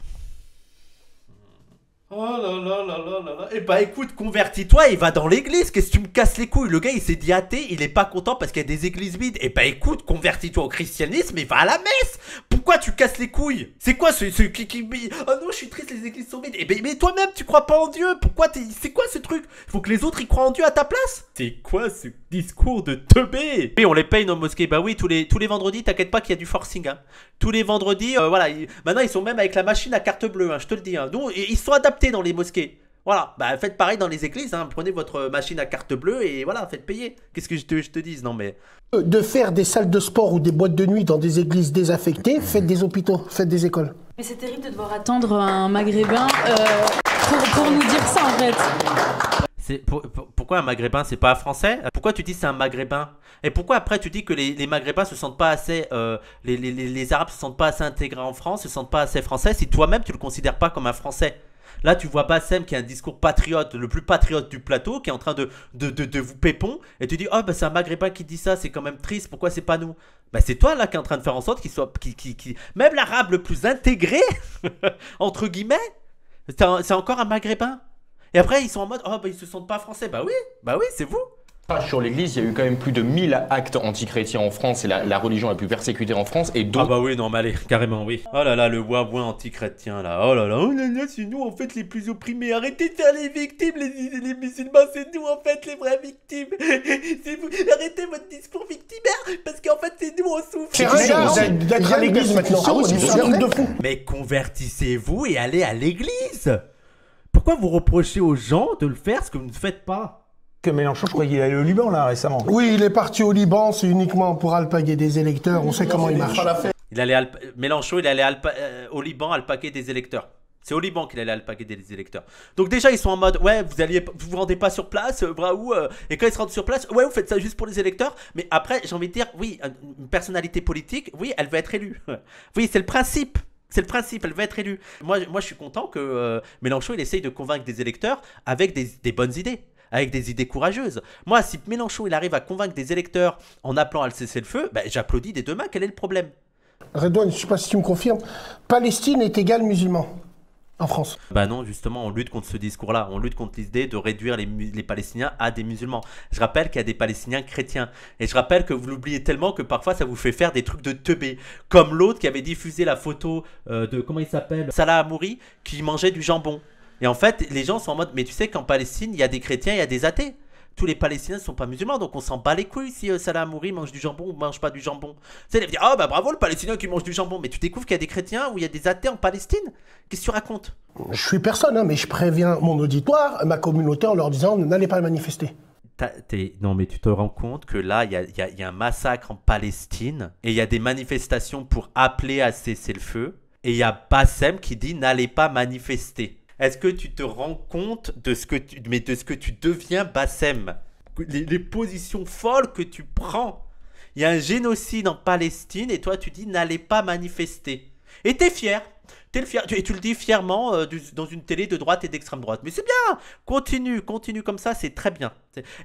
Oh là là là là là Eh bah écoute, convertis-toi et va dans l'église. Qu'est-ce que tu me casses les couilles Le gars, il s'est dit athée, il est pas content parce qu'il y a des églises vides. Eh bah écoute, convertis-toi au christianisme et va à la messe. Pourquoi tu casses les couilles C'est quoi ce, ce qui, qui... Oh non, je suis triste, les églises sont vides. Eh bah, mais toi-même, tu crois pas en Dieu. Pourquoi C'est quoi ce truc Faut que les autres y croient en Dieu à ta place C'est quoi ce discours de teubé Mais on les paye nos mosquée Bah oui, tous les, tous les vendredis, t'inquiète pas qu'il y a du forcing. Hein. Tous les vendredis, euh, voilà. Maintenant, ils sont même avec la machine à carte bleue, hein, je te le dis. Hein. Donc, ils sont adaptés dans les mosquées. Voilà, bah faites pareil dans les églises, hein. prenez votre machine à carte bleue et voilà, faites payer. Qu'est-ce que je te, dis Non mais... Euh, de faire des salles de sport ou des boîtes de nuit dans des églises désaffectées, faites des hôpitaux, faites des écoles. Mais c'est terrible de devoir attendre un maghrébin euh, pour, nous dire ça en fait. pourquoi un maghrébin c'est pas français Pourquoi tu dis c'est un maghrébin Et pourquoi après tu dis que les, les maghrébins se sentent pas assez euh, les, les, les, arabes se sentent pas assez intégrés en France, se sentent pas assez français si toi-même tu le considères pas comme un français Là, tu vois Bassem qui a un discours patriote, le plus patriote du plateau, qui est en train de, de, de, vous pépon, et tu dis, oh, bah, c'est un maghrébin qui dit ça, c'est quand même triste, pourquoi c'est pas nous bah, c'est toi là qui est en train de faire en sorte qu'il soit. Qui, qui, qui... Même l'arabe le plus intégré, *laughs* entre guillemets, c'est encore un maghrébin. Et après, ils sont en mode, oh, bah, ils se sentent pas français. Bah oui, bah oui, c'est vous sur l'Église, il y a eu quand même plus de 1000 actes antichrétiens en France, et la, religion la plus persécutée en France, et ah d'autres... Ah bah oui, non, mais carrément, oui. Oh là là, le wabouin antichrétien, là, oh là oh là, là c'est nous, en fait, les plus opprimés, arrêtez de faire les victimes, les, musulmans, c'est nous, en fait, les vraies victimes. *laughs* arrêtez votre discours victimaire, parce qu'en fait, c'est nous, on souffre. C'est d'être à l'Église maintenant, ah de fou. Mais convertissez-vous et allez à l'Église Pourquoi vous reprochez aux gens de le faire, ce que vous ne faites pas que Mélenchon, je crois qu'il est au Liban là récemment. Oui, il est parti au Liban, c'est uniquement pour alpaguer des électeurs, on sait comment il marche. Il allait Mélenchon, il allait euh, au Liban alpaguer des électeurs. C'est au Liban qu'il allait alpaguer des électeurs. Donc déjà, ils sont en mode, ouais, vous alliez, vous, vous rendez pas sur place, euh, bravo. Euh, et quand ils se rendent sur place, ouais, vous faites ça juste pour les électeurs. Mais après, j'ai envie de dire, oui, une personnalité politique, oui, elle va être élue. *laughs* Oui, c'est le principe. C'est le principe, elle va être élue. Moi, moi je suis content que Mélenchon, il essaye de convaincre des électeurs avec des bonnes idées avec des idées courageuses. Moi, si Mélenchon il arrive à convaincre des électeurs en appelant à le cesser le feu, ben, j'applaudis des deux mains. Quel est le problème Redouane, je ne sais pas si tu me confirmes, Palestine est égale musulman en France. Bah non, justement, on lutte contre ce discours-là. On lutte contre l'idée de réduire les, les, Palestiniens à des musulmans. Je rappelle qu'il y a des Palestiniens chrétiens. Et je rappelle que vous l'oubliez tellement que parfois ça vous fait faire des trucs de teubé. Comme l'autre qui avait diffusé la photo euh, de, comment il s'appelle Salah Amouri, qui mangeait du jambon. Et en fait, les gens sont en mode, mais tu sais qu'en Palestine, il y a des chrétiens, il y a des athées. Tous les Palestiniens ne sont pas musulmans, donc on s'en bat les couilles si Salah euh, Amouri mange du jambon ou mange pas du jambon. Tu sais, dire, ah bah bravo le Palestinien qui mange du jambon, mais tu découvres qu'il y a des chrétiens ou il y a des athées en Palestine Qu'est-ce que tu racontes Je suis personne, hein, mais je préviens mon auditoire, ma communauté, en leur disant, n'allez pas manifester. Non, mais tu te rends compte que là, il y y a, un massacre en Palestine et il y a des manifestations pour appeler à cesser le feu. Et il y a Bassem qui dit n'allez pas manifester. Est-ce que tu te rends compte de ce que tu, mais de ce que tu deviens Bassem les, positions folles que tu prends. Il y a un génocide en Palestine et toi tu dis n'allez pas manifester. Et t'es fier tu, et tu le dis fièrement euh, dans une télé de droite et d'extrême droite. Mais c'est bien, continue, continue comme ça, c'est très bien.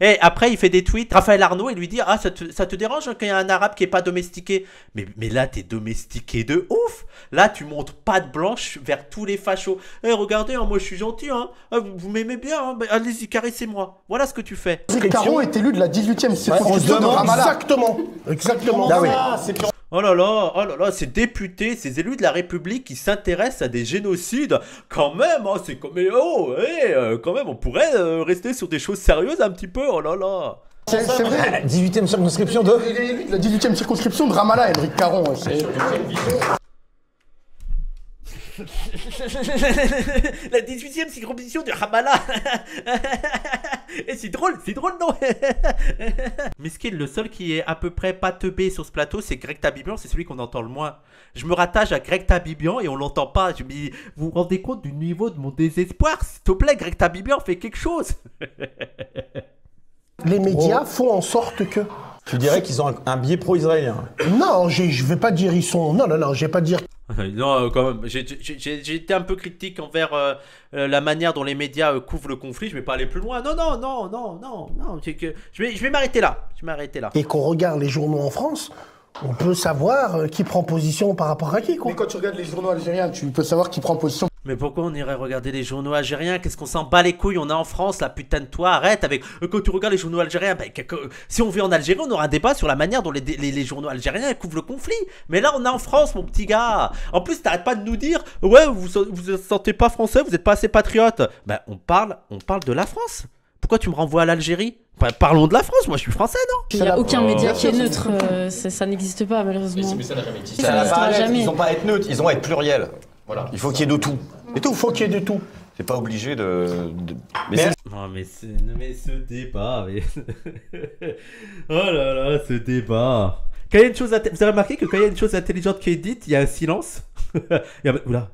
Et après, il fait des tweets. Raphaël Arnaud, il lui dit Ah, ça te, dérange qu'il y a un arabe qui est pas domestiqué Mais, là, t'es domestiqué de ouf Là, tu montres pas de blanche vers tous les fachos. Eh, regardez, hein, moi je suis gentil, hein. Ah, vous, m'aimez bien, hein. allez-y, caressez-moi. Voilà ce que tu fais. Caro est élu de la 18 e c'est Exactement Exactement. Ah, ah Oh là là, oh là là, ces députés, ces élus de la République qui s'intéressent à des génocides, quand même, hein, c'est comme, mais eh oh, eh, euh, quand même, on pourrait euh, rester sur des choses sérieuses un petit peu, oh là là. C'est vrai, 18e circonscription de... La 18e circonscription de Ramallah, Émeric Caron. *laughs* La 18 e circonscription de Ramallah *laughs* Et c'est drôle, c'est drôle, non *laughs* Miskin, le seul qui est à peu près pas teubé sur ce plateau, c'est Greg Tabibian, c'est celui qu'on entend le moins. Je me rattache à Greg Tabibian et on l'entend pas. Je dis, vous vous rendez compte du niveau de mon désespoir S'il te plaît, Greg Tabibian, fais quelque chose Les médias font en sorte que... Tu dirais qu'ils ont un, biais pro-israélien. Non, je ne vais pas dire ils sont. Non, non, non, je vais pas dire *laughs* Non, euh, quand même, j'ai été un peu critique envers euh, euh, la manière dont les médias couvrent le conflit. Je vais pas aller plus loin. Non, non, non, non, non, non. Que... Je vais, je vais m'arrêter là. Je m'arrêter là. Et qu'on regarde les journaux en France, on peut savoir qui prend position par rapport à qui. Quoi. Mais quand tu regardes les journaux algériens, tu peux savoir qui prend position. Mais pourquoi on irait regarder les journaux algériens Qu'est-ce qu'on s'en bat les couilles On est en France, la putain de toi, arrête avec. Euh, quand tu regardes les journaux algériens, ben, si on vit en Algérie, on aura un débat sur la manière dont les, journaux algériens couvrent le conflit. Mais là, on est en France, mon petit gars. En plus, t'arrêtes pas de nous dire, ouais, vous vous sentez pas français, vous êtes pas assez patriote. Bah, on parle, on parle de la France. Pourquoi tu me renvoies à l'Algérie ben, Parlons de la France, moi je suis français, non Il n'y a aucun euh, média qui est neutre, euh, ça, n'existe pas malheureusement. Ils pas être neutres, ils ont à être pluriels. Il faut qu'il y ait de tout. Et tout, il faut qu'il y ait de tout. C'est pas obligé de. Mais, Non, mais, ce, débat. *laughs* oh là là, ce débat. chose Vous avez remarqué que quand il y a une chose intelligente qui est dite, il y a un silence *laughs* Oula.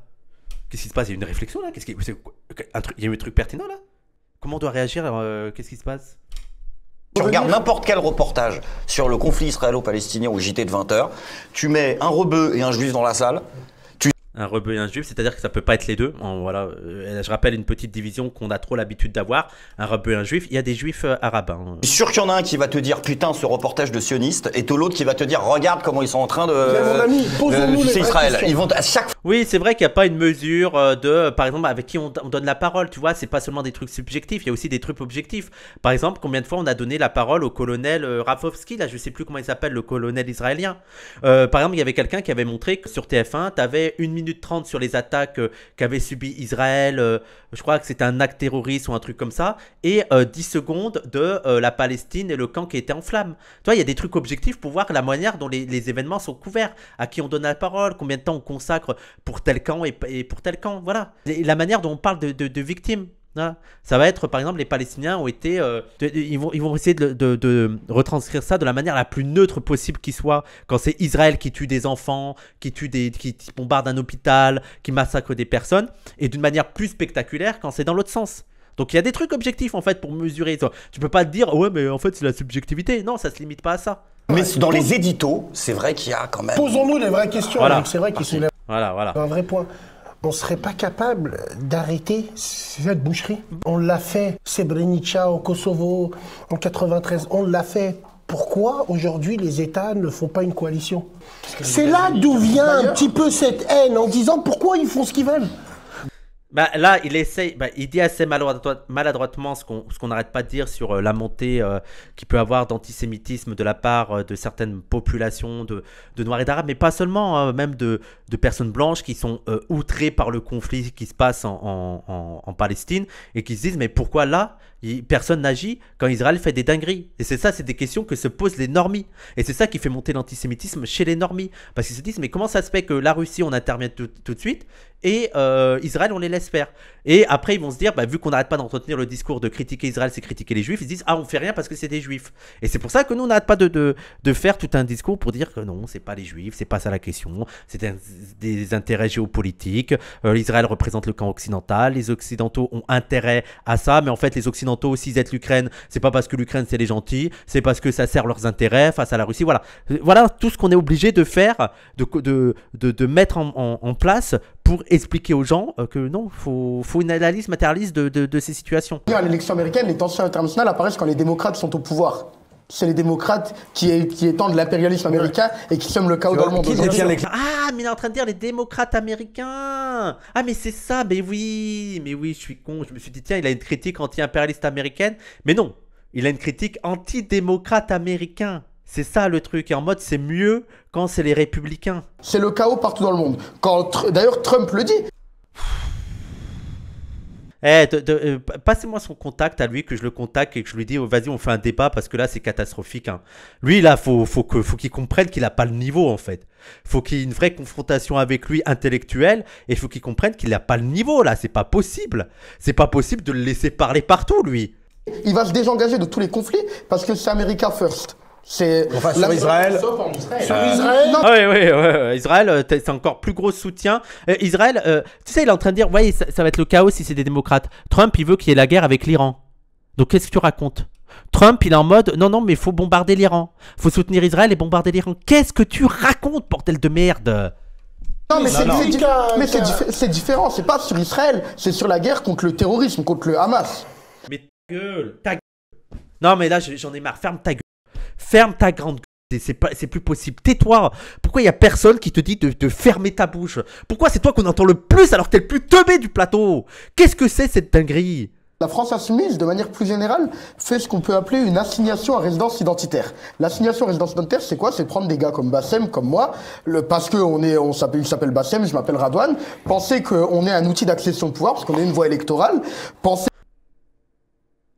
Qu'est-ce qui se passe Il y a une réflexion là quest Il y a eu un truc pertinent là Comment on doit réagir euh, Qu'est-ce qui se passe tu regardes n'importe quel reportage sur le conflit israélo-palestinien au JT de 20h, tu mets un rebeu et un juif dans la salle, un rebeu et un juif, c'est-à-dire que ça peut pas être les deux. voilà, euh, je rappelle une petite division qu'on a trop l'habitude d'avoir, un rebeu et un juif, il y a des juifs euh, arabes. Hein. sûr qu'il y en a un qui va te dire putain ce reportage de sioniste et tout l'autre qui va te dire regarde comment ils sont en train de Israël, ils vont à chaque Oui, c'est vrai qu'il n'y a pas une mesure euh, de par exemple avec qui on, donne la parole, tu vois, c'est pas seulement des trucs subjectifs, il y a aussi des trucs objectifs. Par exemple, combien de fois on a donné la parole au colonel euh, là, je sais plus comment il s'appelle le colonel israélien. par exemple, il y avait quelqu'un qui avait montré que sur TF1, tu avais une minute minutes 30 sur les attaques euh, qu'avait subi Israël. Euh, je crois que c'était un acte terroriste ou un truc comme ça. Et 10 euh, secondes de la Palestine et le camp qui était en flammes. Tu vois, il y a des trucs objectifs pour voir la manière dont les, événements sont couverts, à qui on donne la parole, combien de temps on consacre pour tel camp et, pour tel camp. Voilà. la manière dont on parle de victimes. Ah, ça va être, par exemple, les Palestiniens ont été. Euh, ils, vont, ils vont essayer de, retranscrire ça de la manière la plus neutre possible qui soit. Quand c'est Israël qui tue des enfants, qui, tue des, qui, bombarde un hôpital, qui massacre des personnes, et d'une manière plus spectaculaire quand c'est dans l'autre sens. Donc il y a des trucs objectifs en fait pour mesurer. Tu peux pas te dire, ouais, mais en fait c'est la subjectivité. Non, ça se limite pas à ça. Mais dans les éditos, c'est vrai qu'il y a quand même. Posons-nous les vraies questions. Voilà. C'est vrai Voilà, voilà. Un vrai point on ne serait pas capable d'arrêter cette boucherie. On l'a fait, Srebrenica au Kosovo en 93, on l'a fait. Pourquoi aujourd'hui les États ne font pas une coalition C'est là d'où vient un petit peu cette haine en disant pourquoi ils font ce qu'ils veulent. Bah, là, il essaye, bah, il dit assez maladroitement ce qu'on n'arrête pas de dire sur euh, la montée euh, qu'il peut avoir d'antisémitisme de la part euh, de certaines populations de, Noirs et d'Arabes, mais pas seulement, hein, même de, personnes blanches qui sont euh, outrées par le conflit qui se passe en, en Palestine et qui se disent mais pourquoi là Personne n'agit quand Israël fait des dingueries. Et c'est ça, c'est des questions que se posent les normies. Et c'est ça qui fait monter l'antisémitisme chez les normies. Parce qu'ils se disent, mais comment ça se fait que la Russie, on intervient tout, de suite et euh, Israël, on les laisse faire. Et après, ils vont se dire, bah, vu qu'on n'arrête pas d'entretenir le discours de critiquer Israël, c'est critiquer les juifs, ils disent, ah, on fait rien parce que c'est des juifs. Et c'est pour ça que nous, on n'arrête pas de, de, faire tout un discours pour dire que non, c'est pas les juifs, c'est pas ça la question, c'est des intérêts géopolitiques, euh, Israël représente le camp occidental, les Occidentaux ont intérêt à ça, mais en fait, les Occidentaux aussi aident l'Ukraine, c'est pas parce que l'Ukraine c'est les gentils, c'est parce que ça sert leurs intérêts face à la Russie. Voilà, voilà tout ce qu'on est obligé de faire, de, de, de, mettre en, place pour expliquer aux gens euh, que non, faut, faut une analyse matérialiste de, de, de ces situations. À l'élection américaine, les tensions internationales apparaissent quand les démocrates sont au pouvoir c'est les démocrates qui, qui étendent l'impérialisme américain et qui sommes le chaos dans le monde. Ah, mais il est en train de dire les démocrates américains Ah, mais c'est ça, mais oui Mais oui, je suis con. Je me suis dit, tiens, il a une critique anti-impérialiste américaine. Mais non, il a une critique anti-démocrate américain. C'est ça le truc. Et en mode, c'est mieux quand c'est les républicains. C'est le chaos partout dans le monde. Quand D'ailleurs, Trump le dit. Eh, euh, Passez-moi son contact à lui, que je le contacte et que je lui dis oh, vas-y, on fait un débat parce que là, c'est catastrophique. Hein. Lui, là, faut, faut qu'il faut comprenne qu'il n'a pas le niveau, en fait. faut qu'il y ait une vraie confrontation avec lui intellectuelle et faut qu'il comprenne qu'il n'a pas le niveau, là. C'est pas possible. C'est pas possible de le laisser parler partout, lui. Il va se désengager de tous les conflits parce que c'est America First. C'est enfin, sur Israël. Sauf Sur euh, Israël. Non. Ah oui, oui, ouais. Israël, c'est euh, encore plus gros soutien. Euh, Israël, tu sais, il est en train de dire, ouais, ça, ça va être le chaos si c'est des démocrates. Trump, il veut qu'il y ait la guerre avec l'Iran. Donc qu'est-ce que tu racontes Trump, il est en mode, non, non, mais il faut bombarder l'Iran. Faut soutenir Israël et bombarder l'Iran. Qu'est-ce que tu racontes, bordel de merde non, mais c'est différent, c'est pas sur Israël, c'est sur la guerre contre le terrorisme, contre le Hamas. Mais ta gueule, ta gueule. Non, mais là, j'en ai marre, ferme ta gueule. Ferme ta grande c'est c'est plus possible. Tais-toi. Pourquoi il y a personne qui te dit de, fermer ta bouche Pourquoi c'est toi qu'on entend le plus alors que t'es le plus teubé du plateau Qu'est-ce que c'est cette dinguerie la France insoumise, de manière plus générale, fait ce qu'on peut appeler une assignation à résidence identitaire. L'assignation à résidence identitaire, c'est quoi C'est prendre des gars comme Bassem, comme moi, le, parce on est, on s'appelle, s'appelle Bassem, je m'appelle Radouane, penser qu'on est un outil d'accès au pouvoir, parce qu'on est une voie électorale, penser...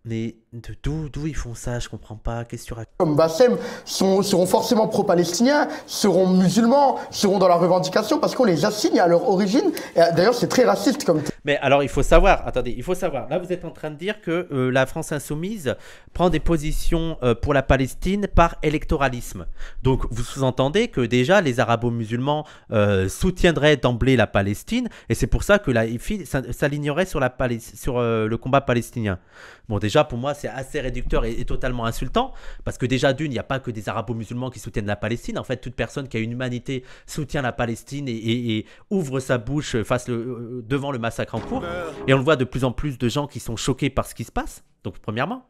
Mais D'où, d'où ils font ça Je comprends pas. Qu'est-ce que tu Comme Bassem sont, seront forcément pro-palestiniens, seront musulmans, seront dans la revendication parce qu'on les assigne à leur origine. d'ailleurs, c'est très raciste comme. Mais alors, il faut savoir. Attendez, il faut savoir. Là, vous êtes en train de dire que euh, la France insoumise prend des positions euh, pour la Palestine par électoralisme. Donc, vous sous-entendez que déjà les arabo-musulmans euh, soutiendraient d'emblée la Palestine, et c'est pour ça que la IFI s'alignerait sur la sur le combat palestinien. Bon, déjà pour moi, c'est c'est assez réducteur et, totalement insultant, parce que déjà d'une, il n'y a pas que des arabo-musulmans qui soutiennent la Palestine, en fait toute personne qui a une humanité soutient la Palestine et, ouvre sa bouche face le, euh, devant le massacre en cours, et on le voit de plus en plus de gens qui sont choqués par ce qui se passe, donc premièrement,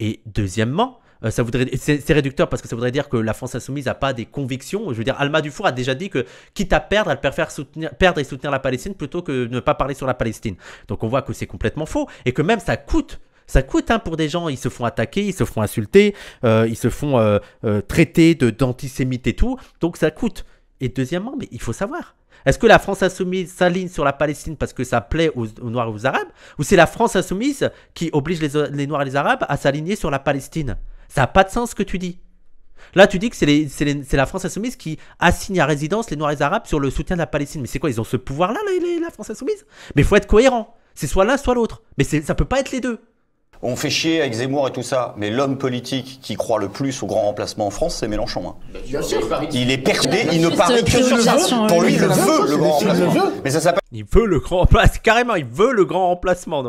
et deuxièmement, euh, ça voudrait c'est réducteur parce que ça voudrait dire que la France insoumise n'a pas des convictions. Je veux dire, Alma Dufour a déjà dit que quitte à perdre, elle préfère soutenir, perdre et soutenir la Palestine plutôt que ne pas parler sur la Palestine. Donc on voit que c'est complètement faux et que même ça coûte ça coûte hein, pour des gens. Ils se font attaquer, ils se font insulter, euh, ils se font euh, euh, traiter de d'antisémites et tout. Donc ça coûte. Et deuxièmement, mais il faut savoir. Est-ce que la France insoumise s'aligne sur la Palestine parce que ça plaît aux, Noirs et aux Arabes Ou c'est la France insoumise qui oblige les, Noirs et les Arabes à s'aligner sur la Palestine Ça n'a pas de sens ce que tu dis. Là, tu dis que c'est la France insoumise qui assigne à résidence les Noirs et les Arabes sur le soutien de la Palestine. Mais c'est quoi Ils ont ce pouvoir-là, la, France insoumise Mais il faut être cohérent. C'est soit l'un, soit l'autre. Mais ça peut pas être les deux. On fait chier avec Zemmour et tout ça, mais l'homme politique qui croit le plus au grand remplacement en France, c'est Mélenchon. Hein. il est perdu, il ne parle que sur le Pour lui, il veut, le grand remplacement. ça Il veut le grand remplacement. Carrément, il veut le grand remplacement. *laughs*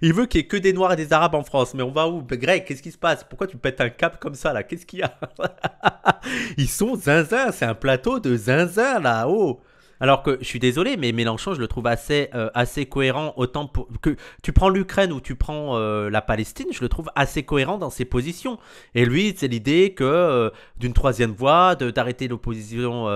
il veut qu'il y ait que des Noirs et des Arabes en France. Mais on va où Greg, qu'est-ce qui se passe Pourquoi tu pètes un cap comme ça là Qu'est-ce qu'il y a *laughs* Ils sont zinzin, c'est un plateau de zinzin là-haut. Alors que je suis désolé, mais Mélenchon, je le trouve assez, euh, assez cohérent. Autant que tu prends l'Ukraine ou tu prends euh, la Palestine, je le trouve assez cohérent dans ses positions. Et lui, c'est l'idée que euh, d'une troisième voie, d'arrêter l'opposition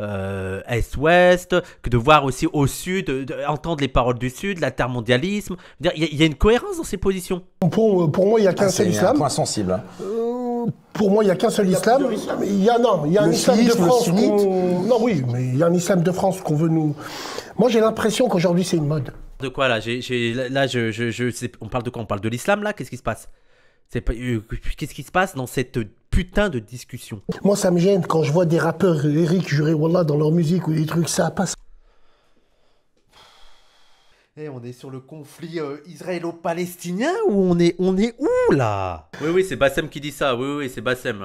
euh, Est-Ouest, que de voir aussi au Sud, entendre les paroles du Sud, l'intermondialisme. Il y, a une cohérence dans ces positions. Pour, euh, moi, il n'y ah, hein. euh, a qu'un seul islam. pour moi, il n'y a qu'un seul islam. Il y a, un islam de France. Non, oui, mais il y a un islam de France qu'on veut nous. Moi, j'ai l'impression qu'aujourd'hui, c'est une mode. De quoi là Là, je, on parle de quoi On parle de l'islam là Qu'est-ce qui se passe c'est euh, Qu'est-ce qui se passe dans cette putain de discussion Moi, ça me gêne quand je vois des rappeurs, euh, Eric Juré, Wallah, dans leur musique ou des trucs, ça passe. Hey, eh, on est sur le conflit euh, israélo-palestinien ou on est, on est où là Oui, oui, c'est Bassem qui dit ça. Oui, oui, c'est Bassem.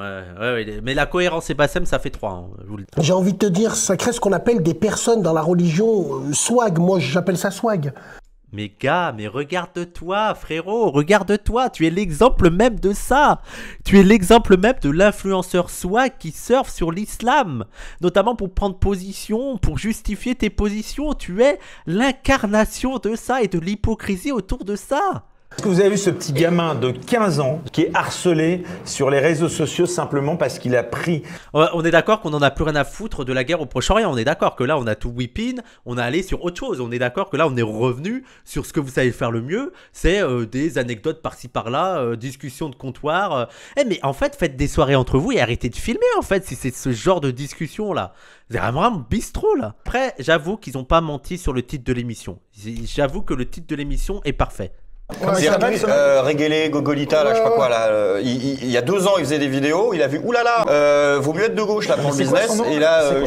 Mais la cohérence et Bassem, ça fait trois. Hein, J'ai envie de te dire, ça crée ce qu'on appelle des personnes dans la religion swag. Moi, j'appelle ça swag. Mais gars, mais regarde-toi, frérot, regarde-toi, tu es l'exemple même de ça. Tu es l'exemple même de l'influenceur soi qui surfe sur l'islam, notamment pour prendre position, pour justifier tes positions. Tu es l'incarnation de ça et de l'hypocrisie autour de ça. Est-ce que vous avez vu ce petit gamin de 15 ans qui est harcelé sur les réseaux sociaux simplement parce qu'il a pris On est d'accord qu'on n'en a plus rien à foutre de la guerre au Proche-Orient. On est d'accord que là, on a tout whipping, on a allé sur autre chose. On est d'accord que là, on est revenu sur ce que vous savez faire le mieux. C'est euh, des anecdotes par-ci par-là, euh, discussions de comptoir. Euh. Eh mais en fait, faites des soirées entre vous et arrêtez de filmer, en fait, si c'est ce genre de discussion-là. C'est vraiment un bistrot, là. Après, j'avoue qu'ils n'ont pas menti sur le titre de l'émission. J'avoue que le titre de l'émission est parfait. C'est euh, Gogolita, là, je sais pas quoi. Là, euh, il, y a deux ans, il faisait des vidéos. Il a vu, oulala, euh, vaut mieux être de gauche là pour le business. et là, euh,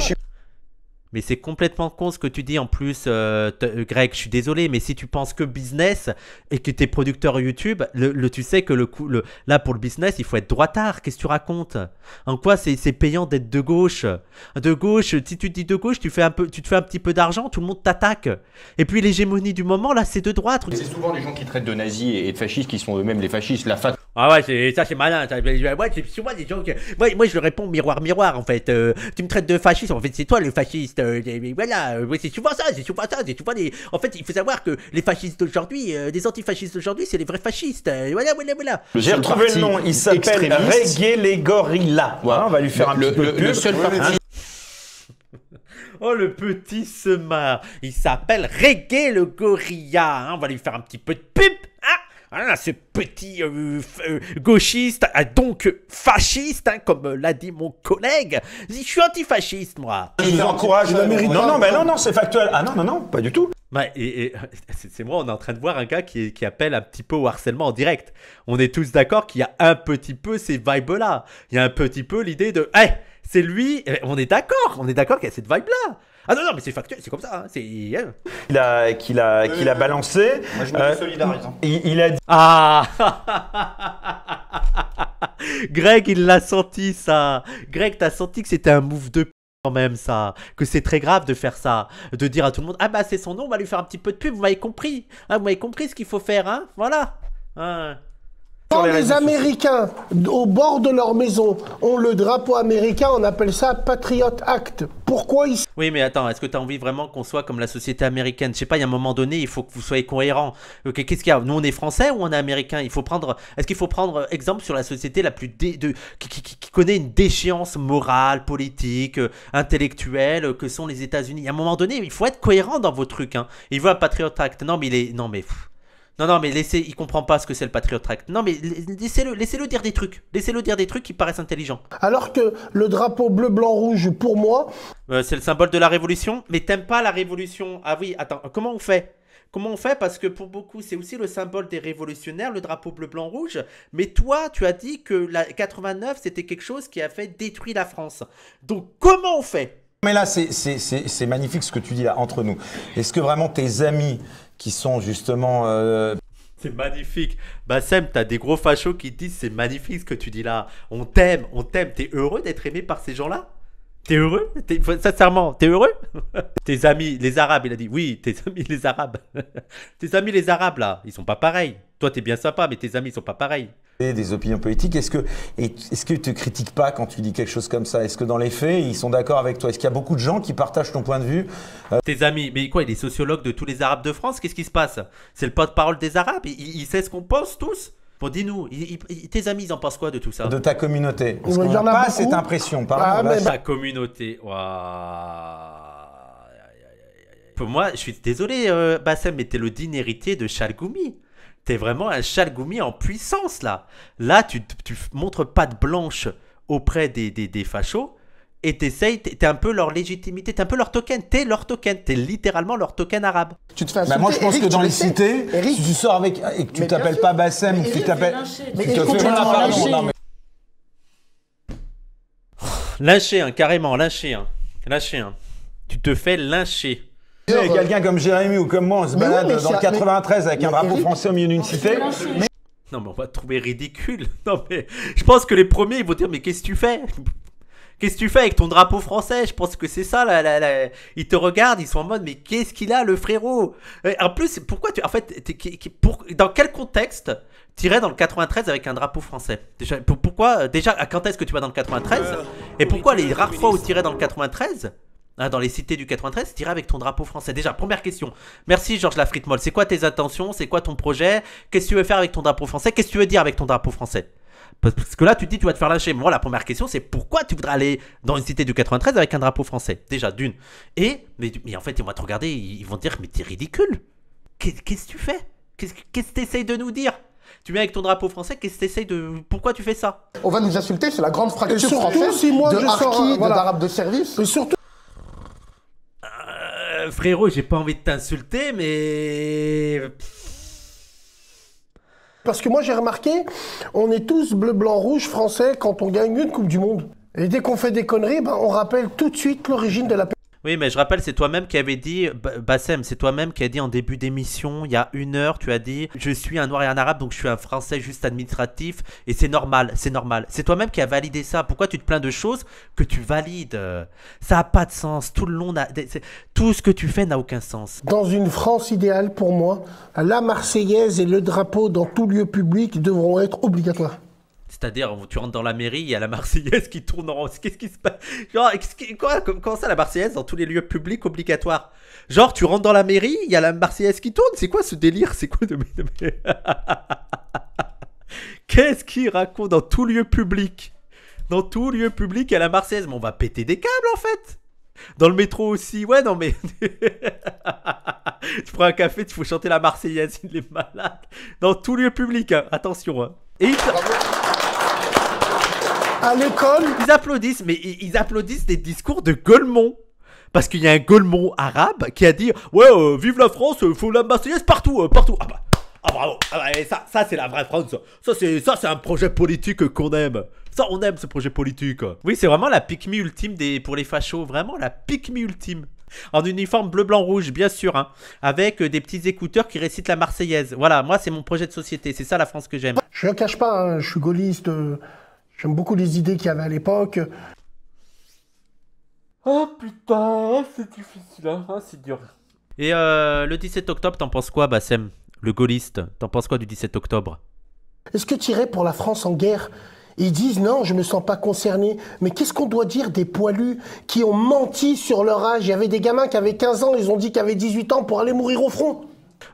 mais c'est complètement con ce que tu dis en plus, euh, euh, Greg. Je suis désolé, mais si tu penses que business et que tu es producteur YouTube, le, tu sais que le, là pour le business, il faut être droitard. Qu'est-ce que tu racontes En quoi c'est payant d'être de gauche De gauche, si tu te dis de gauche, tu, fais un peu, tu te fais un petit peu d'argent, tout le monde t'attaque. Et puis l'hégémonie du moment, là, c'est de droite. C'est souvent les gens qui traitent de nazis et de fascistes qui sont eux-mêmes les fascistes. La ah ouais, ça c'est malin. Ça. souvent des Moi, je réponds miroir, miroir en fait. Euh, tu me traites de fasciste, en fait c'est toi le fasciste. Euh, voilà, euh, c'est souvent ça, c'est souvent ça, c'est souvent des. En fait, il faut savoir que les fascistes d'aujourd'hui, des antifascistes d'aujourd'hui, c'est les vrais fascistes. voilà, voilà, voilà. J'ai retrouvé le nom, il s'appelle Reggae les Gorillas. on va lui faire un petit peu de *laughs* Oh, le petit marre Il s'appelle Reggae le Gorilla. Hein. on va lui faire un petit peu de pub voilà, ah ce petit euh, euh, gauchiste, euh, donc fasciste, hein, comme l'a dit mon collègue. Je suis antifasciste, moi. Il encourage, non, non, non, non, non, c'est factuel. Ah non, non, non, pas du tout. et, *laughs* c'est moi, on est en train de voir un gars qui, appelle un petit peu au harcèlement en direct. On est tous d'accord qu'il y a un petit peu ces vibes-là. Il y a un petit peu l'idée de, Eh, c'est lui, eh, on est d'accord, on est d'accord qu'il y a cette vibe-là. Ah non, non, mais c'est factuel, c'est comme ça. Hein, c'est... Il a, qu'il a, euh, qu'il a balancé. Moi, je me euh, solidarise. Hein. Il, a dit. Ah Greg, il l'a senti, ça. Greg, t'as senti que c'était un move de quand même, ça. Que c'est très grave de faire ça. De dire à tout le monde Ah bah, c'est son nom, on va lui faire un petit peu de pub, vous m'avez compris. Hein, vous m'avez compris ce qu'il faut faire, hein Voilà. Hein. Quand les, Américains, au bord de leur maison, ont le drapeau américain, on appelle ça Patriot Act. Pourquoi ils... Oui, mais attends, est-ce que tu as envie vraiment qu'on soit comme la société américaine Je sais pas, il y a un moment donné, il faut que vous soyez cohérent. Euh, qu'est-ce qu'il y a Nous, on est français ou on est américain Il faut prendre... Est-ce qu'il faut prendre euh, exemple sur la société la plus dé... qui, connaît une déchéance morale, politique, euh, intellectuelle, que sont les États-Unis Il y a un moment donné, il faut être cohérent dans vos trucs. Hein. Il veut un Patriot Act. Non, mais il est... Non, mais... Non, non, mais laissez, il comprend pas ce que c'est le Patriot Non, mais laissez-le laissez -le dire des trucs. Laissez-le dire des trucs qui paraissent intelligents. Alors que le drapeau bleu, blanc, rouge, pour moi. Euh, c'est le symbole de la révolution. Mais t'aimes pas la révolution Ah oui, attends, comment on fait Comment on fait Parce que pour beaucoup, c'est aussi le symbole des révolutionnaires, le drapeau bleu, blanc, rouge. Mais toi, tu as dit que la 89, c'était quelque chose qui a fait détruire la France. Donc comment on fait Mais là, c'est magnifique ce que tu dis là, entre nous. Est-ce que vraiment tes amis qui sont justement. Euh, c'est magnifique. Bassem, t'as des gros fachos qui te disent c'est magnifique ce que tu dis là. On t'aime, on t'aime. T'es heureux d'être aimé par ces gens-là T'es heureux Sincèrement, t'es heureux *laughs* Tes amis, les Arabes, il a dit. Oui, tes *laughs* amis, les Arabes. *laughs* tes amis, les Arabes, là, ils sont pas pareils. Toi, t'es bien sympa, mais tes amis, ils sont pas pareils. Des opinions politiques, est-ce que est-ce te critiquent pas quand tu dis quelque chose comme ça Est-ce que dans les faits, ils sont d'accord avec toi Est-ce qu'il y a beaucoup de gens qui partagent ton point de vue euh, Tes amis, mais quoi Il est sociologue de tous les Arabes de France Qu'est-ce qui se passe C'est le pas de parole des Arabes il sait ce qu'on pense tous Bon, dis-nous, tes amis, ils en pensent quoi de tout ça De ta communauté. Parce qu'on n'a pas cette impression. par ah, Ta communauté. pour moi, je suis désolé, euh, Bassem, mais t'es le digne héritier de Chalgoumi. T'es vraiment un Chalgoumi en puissance, là. Là, tu, montres de blanche auprès des, des, des fachos et t'essayes, t'es un peu leur légitimité, t'es un peu leur token, t'es leur token, t'es littéralement leur token arabe. Tu te fais bah, Moi je pense que dans les cités, si tu sors avec et que tu t'appelles pas Bassem, que tu t'appelles. Mais hein, carrément, Lâcher, Hein. lâcher. Hein. Tu te fais lâcher Quelqu'un comme Jérémy ou comme moi, on se balade dans le 93 avec un drapeau français au milieu d'une cité. Non mais on va te trouver ridicule. *laughs* Non mais je pense que les premiers ils vont dire mais qu'est-ce que tu fais qu'est-ce que tu fais avec ton drapeau français Je pense que c'est ça. Là, là, Ils te regardent, ils sont en mode, mais qu'est-ce qu'il a, le frérot En plus, pourquoi tu. En fait, dans quel contexte t'irais dans le 93 avec un drapeau français Déjà, pourquoi Déjà, quand est-ce que tu vas dans le 93 euh, Et pourquoi les rares fois où tu t'irais dans le 93 hein, dans les cités du 93, t'irais avec ton drapeau français. Déjà, première question. Merci Georges lafritte molle C'est quoi tes intentions C'est quoi ton projet Qu'est-ce que tu veux faire avec ton drapeau français Qu'est-ce que tu veux dire avec ton drapeau français parce que là, tu te dis, tu vas te faire lâcher. Moi, la première question, c'est pourquoi tu voudrais aller dans une cité du 93 avec un drapeau français Déjà, d'une. Et, mais, en fait, ils vont te regarder, ils vont te dire, mais t'es ridicule. Qu'est-ce que tu fais Qu'est-ce que t'essayes de nous dire tu viens avec ton drapeau français, qu'est-ce que t'essayes de. Pourquoi tu fais ça On va nous insulter, c'est la grande fracture surtout française si moi de harkis, voilà. de service. surtout. Euh, frérot, j'ai pas envie de t'insulter, mais. Parce que moi, j'ai remarqué, on est tous bleu, blanc, rouge, français quand on gagne une Coupe du Monde. Et dès qu'on fait des conneries, ben, on rappelle tout de suite l'origine de la oui, mais je rappelle, c'est toi-même qui avais dit, Bassem, c'est toi-même qui a dit en début d'émission, il y a une heure, tu as dit, je suis un noir et un arabe, donc je suis un français juste administratif, et c'est normal, c'est normal. C'est toi-même qui a validé ça. Pourquoi tu te plains de choses que tu valides Ça n'a pas de sens. Tout le long, tout ce que tu fais n'a aucun sens. Dans une France idéale, pour moi, la Marseillaise et le drapeau dans tout lieu public devront être obligatoires. C'est-à-dire, tu rentres dans la mairie, il y a la Marseillaise qui tourne en Qu'est-ce qui se passe Genre, quoi Comment ça, la Marseillaise dans tous les lieux publics obligatoires Genre, tu rentres dans la mairie, il y a la Marseillaise qui tourne. C'est quoi ce délire C'est quoi de... *laughs* Qu'est-ce qu'il raconte dans tout lieu public Dans tout lieu public, il y a la Marseillaise. Mais on va péter des câbles, en fait dans le métro aussi. Ouais, non, mais. *laughs* tu prends un café, tu faut chanter la Marseillaise, il est malade. Dans tout lieu public, hein. attention. Hein. Et ils... À l'école Ils applaudissent, mais ils applaudissent des discours de Golemont. Parce qu'il y a un Golemont arabe qui a dit Ouais, euh, vive la France, euh, faut la Marseillaise partout, euh, partout. Ah bah, ah bravo ah bah, Ça, c'est la vraie France. Ça, c'est, ça, c'est un projet politique qu'on aime. Ça, on aime ce projet politique. Oui, c'est vraiment la pique ultime des, pour les fachos. Vraiment la pique ultime. En uniforme bleu, blanc, rouge, bien sûr. Hein. avec des petits écouteurs qui récitent la Marseillaise. Voilà, moi, c'est mon projet de société. C'est ça la France que j'aime. Je ne cache pas, hein. je suis gaulliste, euh, j'aime beaucoup les idées qu'il y avait à l'époque. Oh putain, oh, c'est difficile, hein, ah, c'est dur. Et euh, le 17 octobre, t'en penses quoi, Bassem Le gaulliste, t'en penses quoi du 17 octobre Est-ce que tu irais pour la France en guerre ils disent non, je ne me sens pas concerné. Mais qu'est-ce qu'on doit dire des poilus qui ont menti sur leur âge Il y avait des gamins qui avaient 15 ans, ils ont dit qu'ils avaient 18 ans pour aller mourir au front.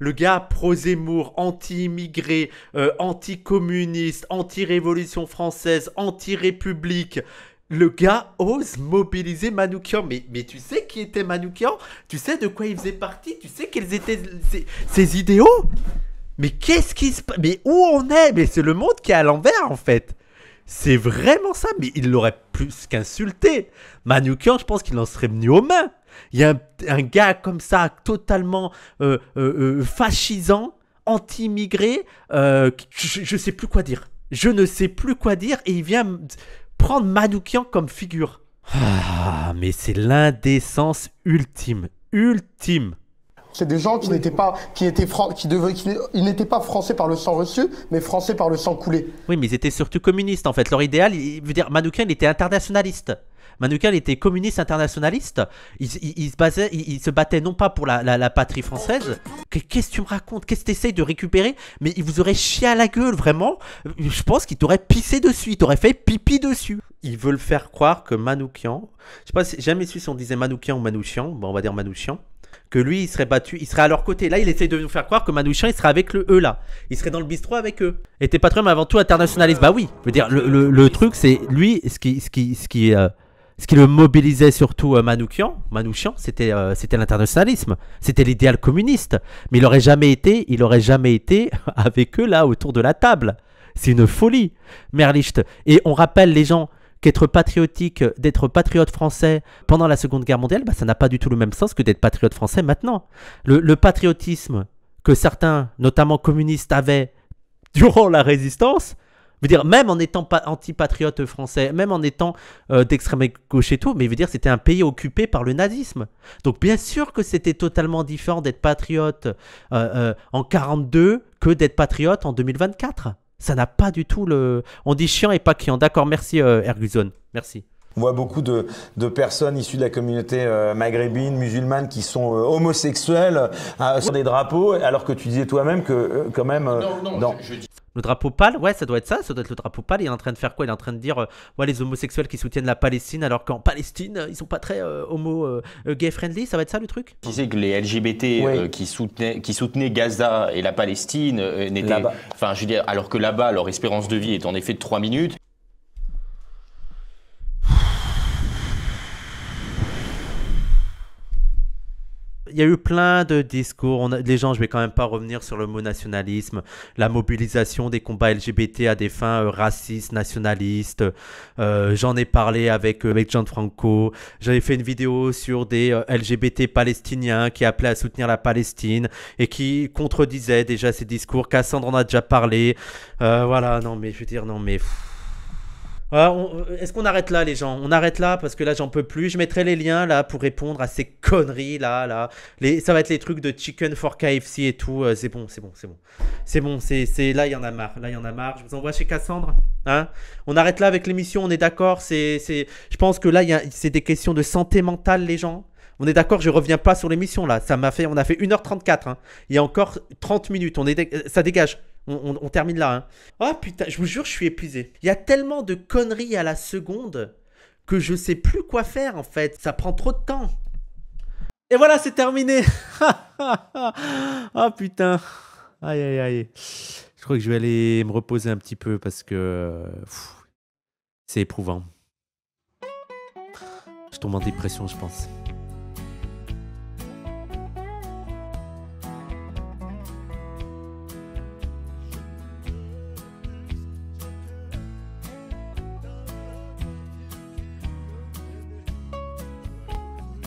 Le gars pro-Zemmour, anti-immigré, euh, anti-communiste, anti-révolution française, anti-république. Le gars ose mobiliser Manoukian. Mais, mais tu sais qui était Manoukian Tu sais de quoi il faisait partie Tu sais quels étaient ses, idéaux Mais qu'est-ce qui se passe Mais où on est Mais c'est le monde qui est à l'envers en fait. C'est vraiment ça, mais il l'aurait plus qu'insulté. Manoukian, je pense qu'il en serait venu aux mains. Il y a un, gars comme ça, totalement euh, euh, euh, fascisant, anti-immigré, je, ne sais plus quoi dire. Je ne sais plus quoi dire et il vient prendre Manoukian comme figure. Ah, mais c'est l'indécence ultime, ultime. C'est des gens qui n'étaient pas, qui étaient qui, n'étaient pas français par le sang reçu, mais français par le sang coulé. Oui, mais ils étaient surtout communistes en fait. Leur idéal, il, dire, Manoukian, il était internationaliste il était communiste internationaliste. Il, il, se, basait, il se, battait non pas pour la, la, la patrie française. Qu'est-ce que tu me racontes Qu'est-ce que tu essayes de récupérer Mais il vous aurait chié à la gueule, vraiment. Je pense qu'il t'aurait pissé dessus, il t'aurait fait pipi dessus. Ils veulent faire croire que Manoukian, je sais pas, si, jamais su si on disait Manoukian ou Manouchian, bon, on va dire Manouchian, que lui, il serait battu, il serait à leur côté. Là, il essaie de nous faire croire que Manouchian, il serait avec le, eux, là. Il serait dans le bistrot avec eux. Et t'es patron, mais avant tout internationaliste. Bah oui, je veux dire, le, le, le truc, c'est lui, ce qui, ce qui, ce qui, euh, ce qui le mobilisait surtout euh, Manouchian, euh, c'était l'internationalisme, c'était l'idéal communiste. Mais il n'aurait jamais été, il aurait jamais été *laughs* avec eux là autour de la table. C'est une folie, Merlicht. Et on rappelle les gens qu'être patriotique, d'être patriote français pendant la Seconde Guerre mondiale, bah, ça n'a pas du tout le même sens que d'être patriote français maintenant. le patriotisme que certains, notamment communistes, avaient durant la résistance, dire, même en étant pas patriote français, même en étant euh, d'extrême gauche et tout, mais dire, c'était un pays occupé par le nazisme. Donc bien sûr que c'était totalement différent d'être patriote euh, euh, en 42 que d'être patriote en 2024. Ça n'a pas du tout le... On dit chiant et pas client. D'accord, merci Erguzon. Merci. On voit beaucoup de, personnes issues de la communauté maghrébine, musulmane, qui sont homosexuelles sur des drapeaux, alors que tu disais toi-même que quand même... non, non, je, dis le drapeau pâle, ouais, ça doit être ça, ça doit être le drapeau pâle. Il est en train de faire quoi Il est en train de dire, euh, ouais, les homosexuels qui soutiennent la Palestine, alors qu'en Palestine, euh, ils sont pas très euh, homo, gay friendly. Ça va être ça le truc Tu sais que les LGBT qui soutenaient, qui Gaza et la Palestine n'étaient, enfin, je veux dire, alors que là-bas, leur espérance de vie est en effet de 3 minutes. Il y a eu plein de discours. On les gens, je vais quand même pas revenir sur le mot nationalisme, la mobilisation des combats LGBT à des fins euh, racistes, nationalistes. Euh, j'en ai parlé avec, euh, avec Gianfranco. J'avais fait une vidéo sur des LGBT palestiniens qui appelaient à soutenir la Palestine et qui contredisaient déjà ces discours. Cassandre en a déjà parlé. voilà, non, mais je veux dire, non, mais. Ah, euh, est-ce qu'on arrête là, les gens On arrête là parce que là, j'en peux plus. Je mettrai les liens là pour répondre à ces conneries là. là. Les, ça va être les trucs de Chicken for KFC et tout. Euh, c'est bon, c'est bon, c'est bon. C'est bon, c'est là, il y en a marre. Là, il y en a marre. Je vous envoie chez Cassandre. Hein on arrête là avec l'émission, on est d'accord. C'est, Je pense que là, c'est des questions de santé mentale, les gens. On est d'accord, je reviens pas sur l'émission là. Ça m'a fait, on a fait 1h34. Hein. Il y a encore 30 minutes. On est, euh, ça dégage. On, termine là. Hein. Oh putain, je vous jure, je suis épuisé. Il y a tellement de conneries à la seconde que je sais plus quoi faire en fait. Ça prend trop de temps. Et voilà, c'est terminé. oh *laughs* putain. Aïe aïe aïe. Je crois que je vais aller me reposer un petit peu parce que c'est éprouvant. Je tombe en dépression, je pense.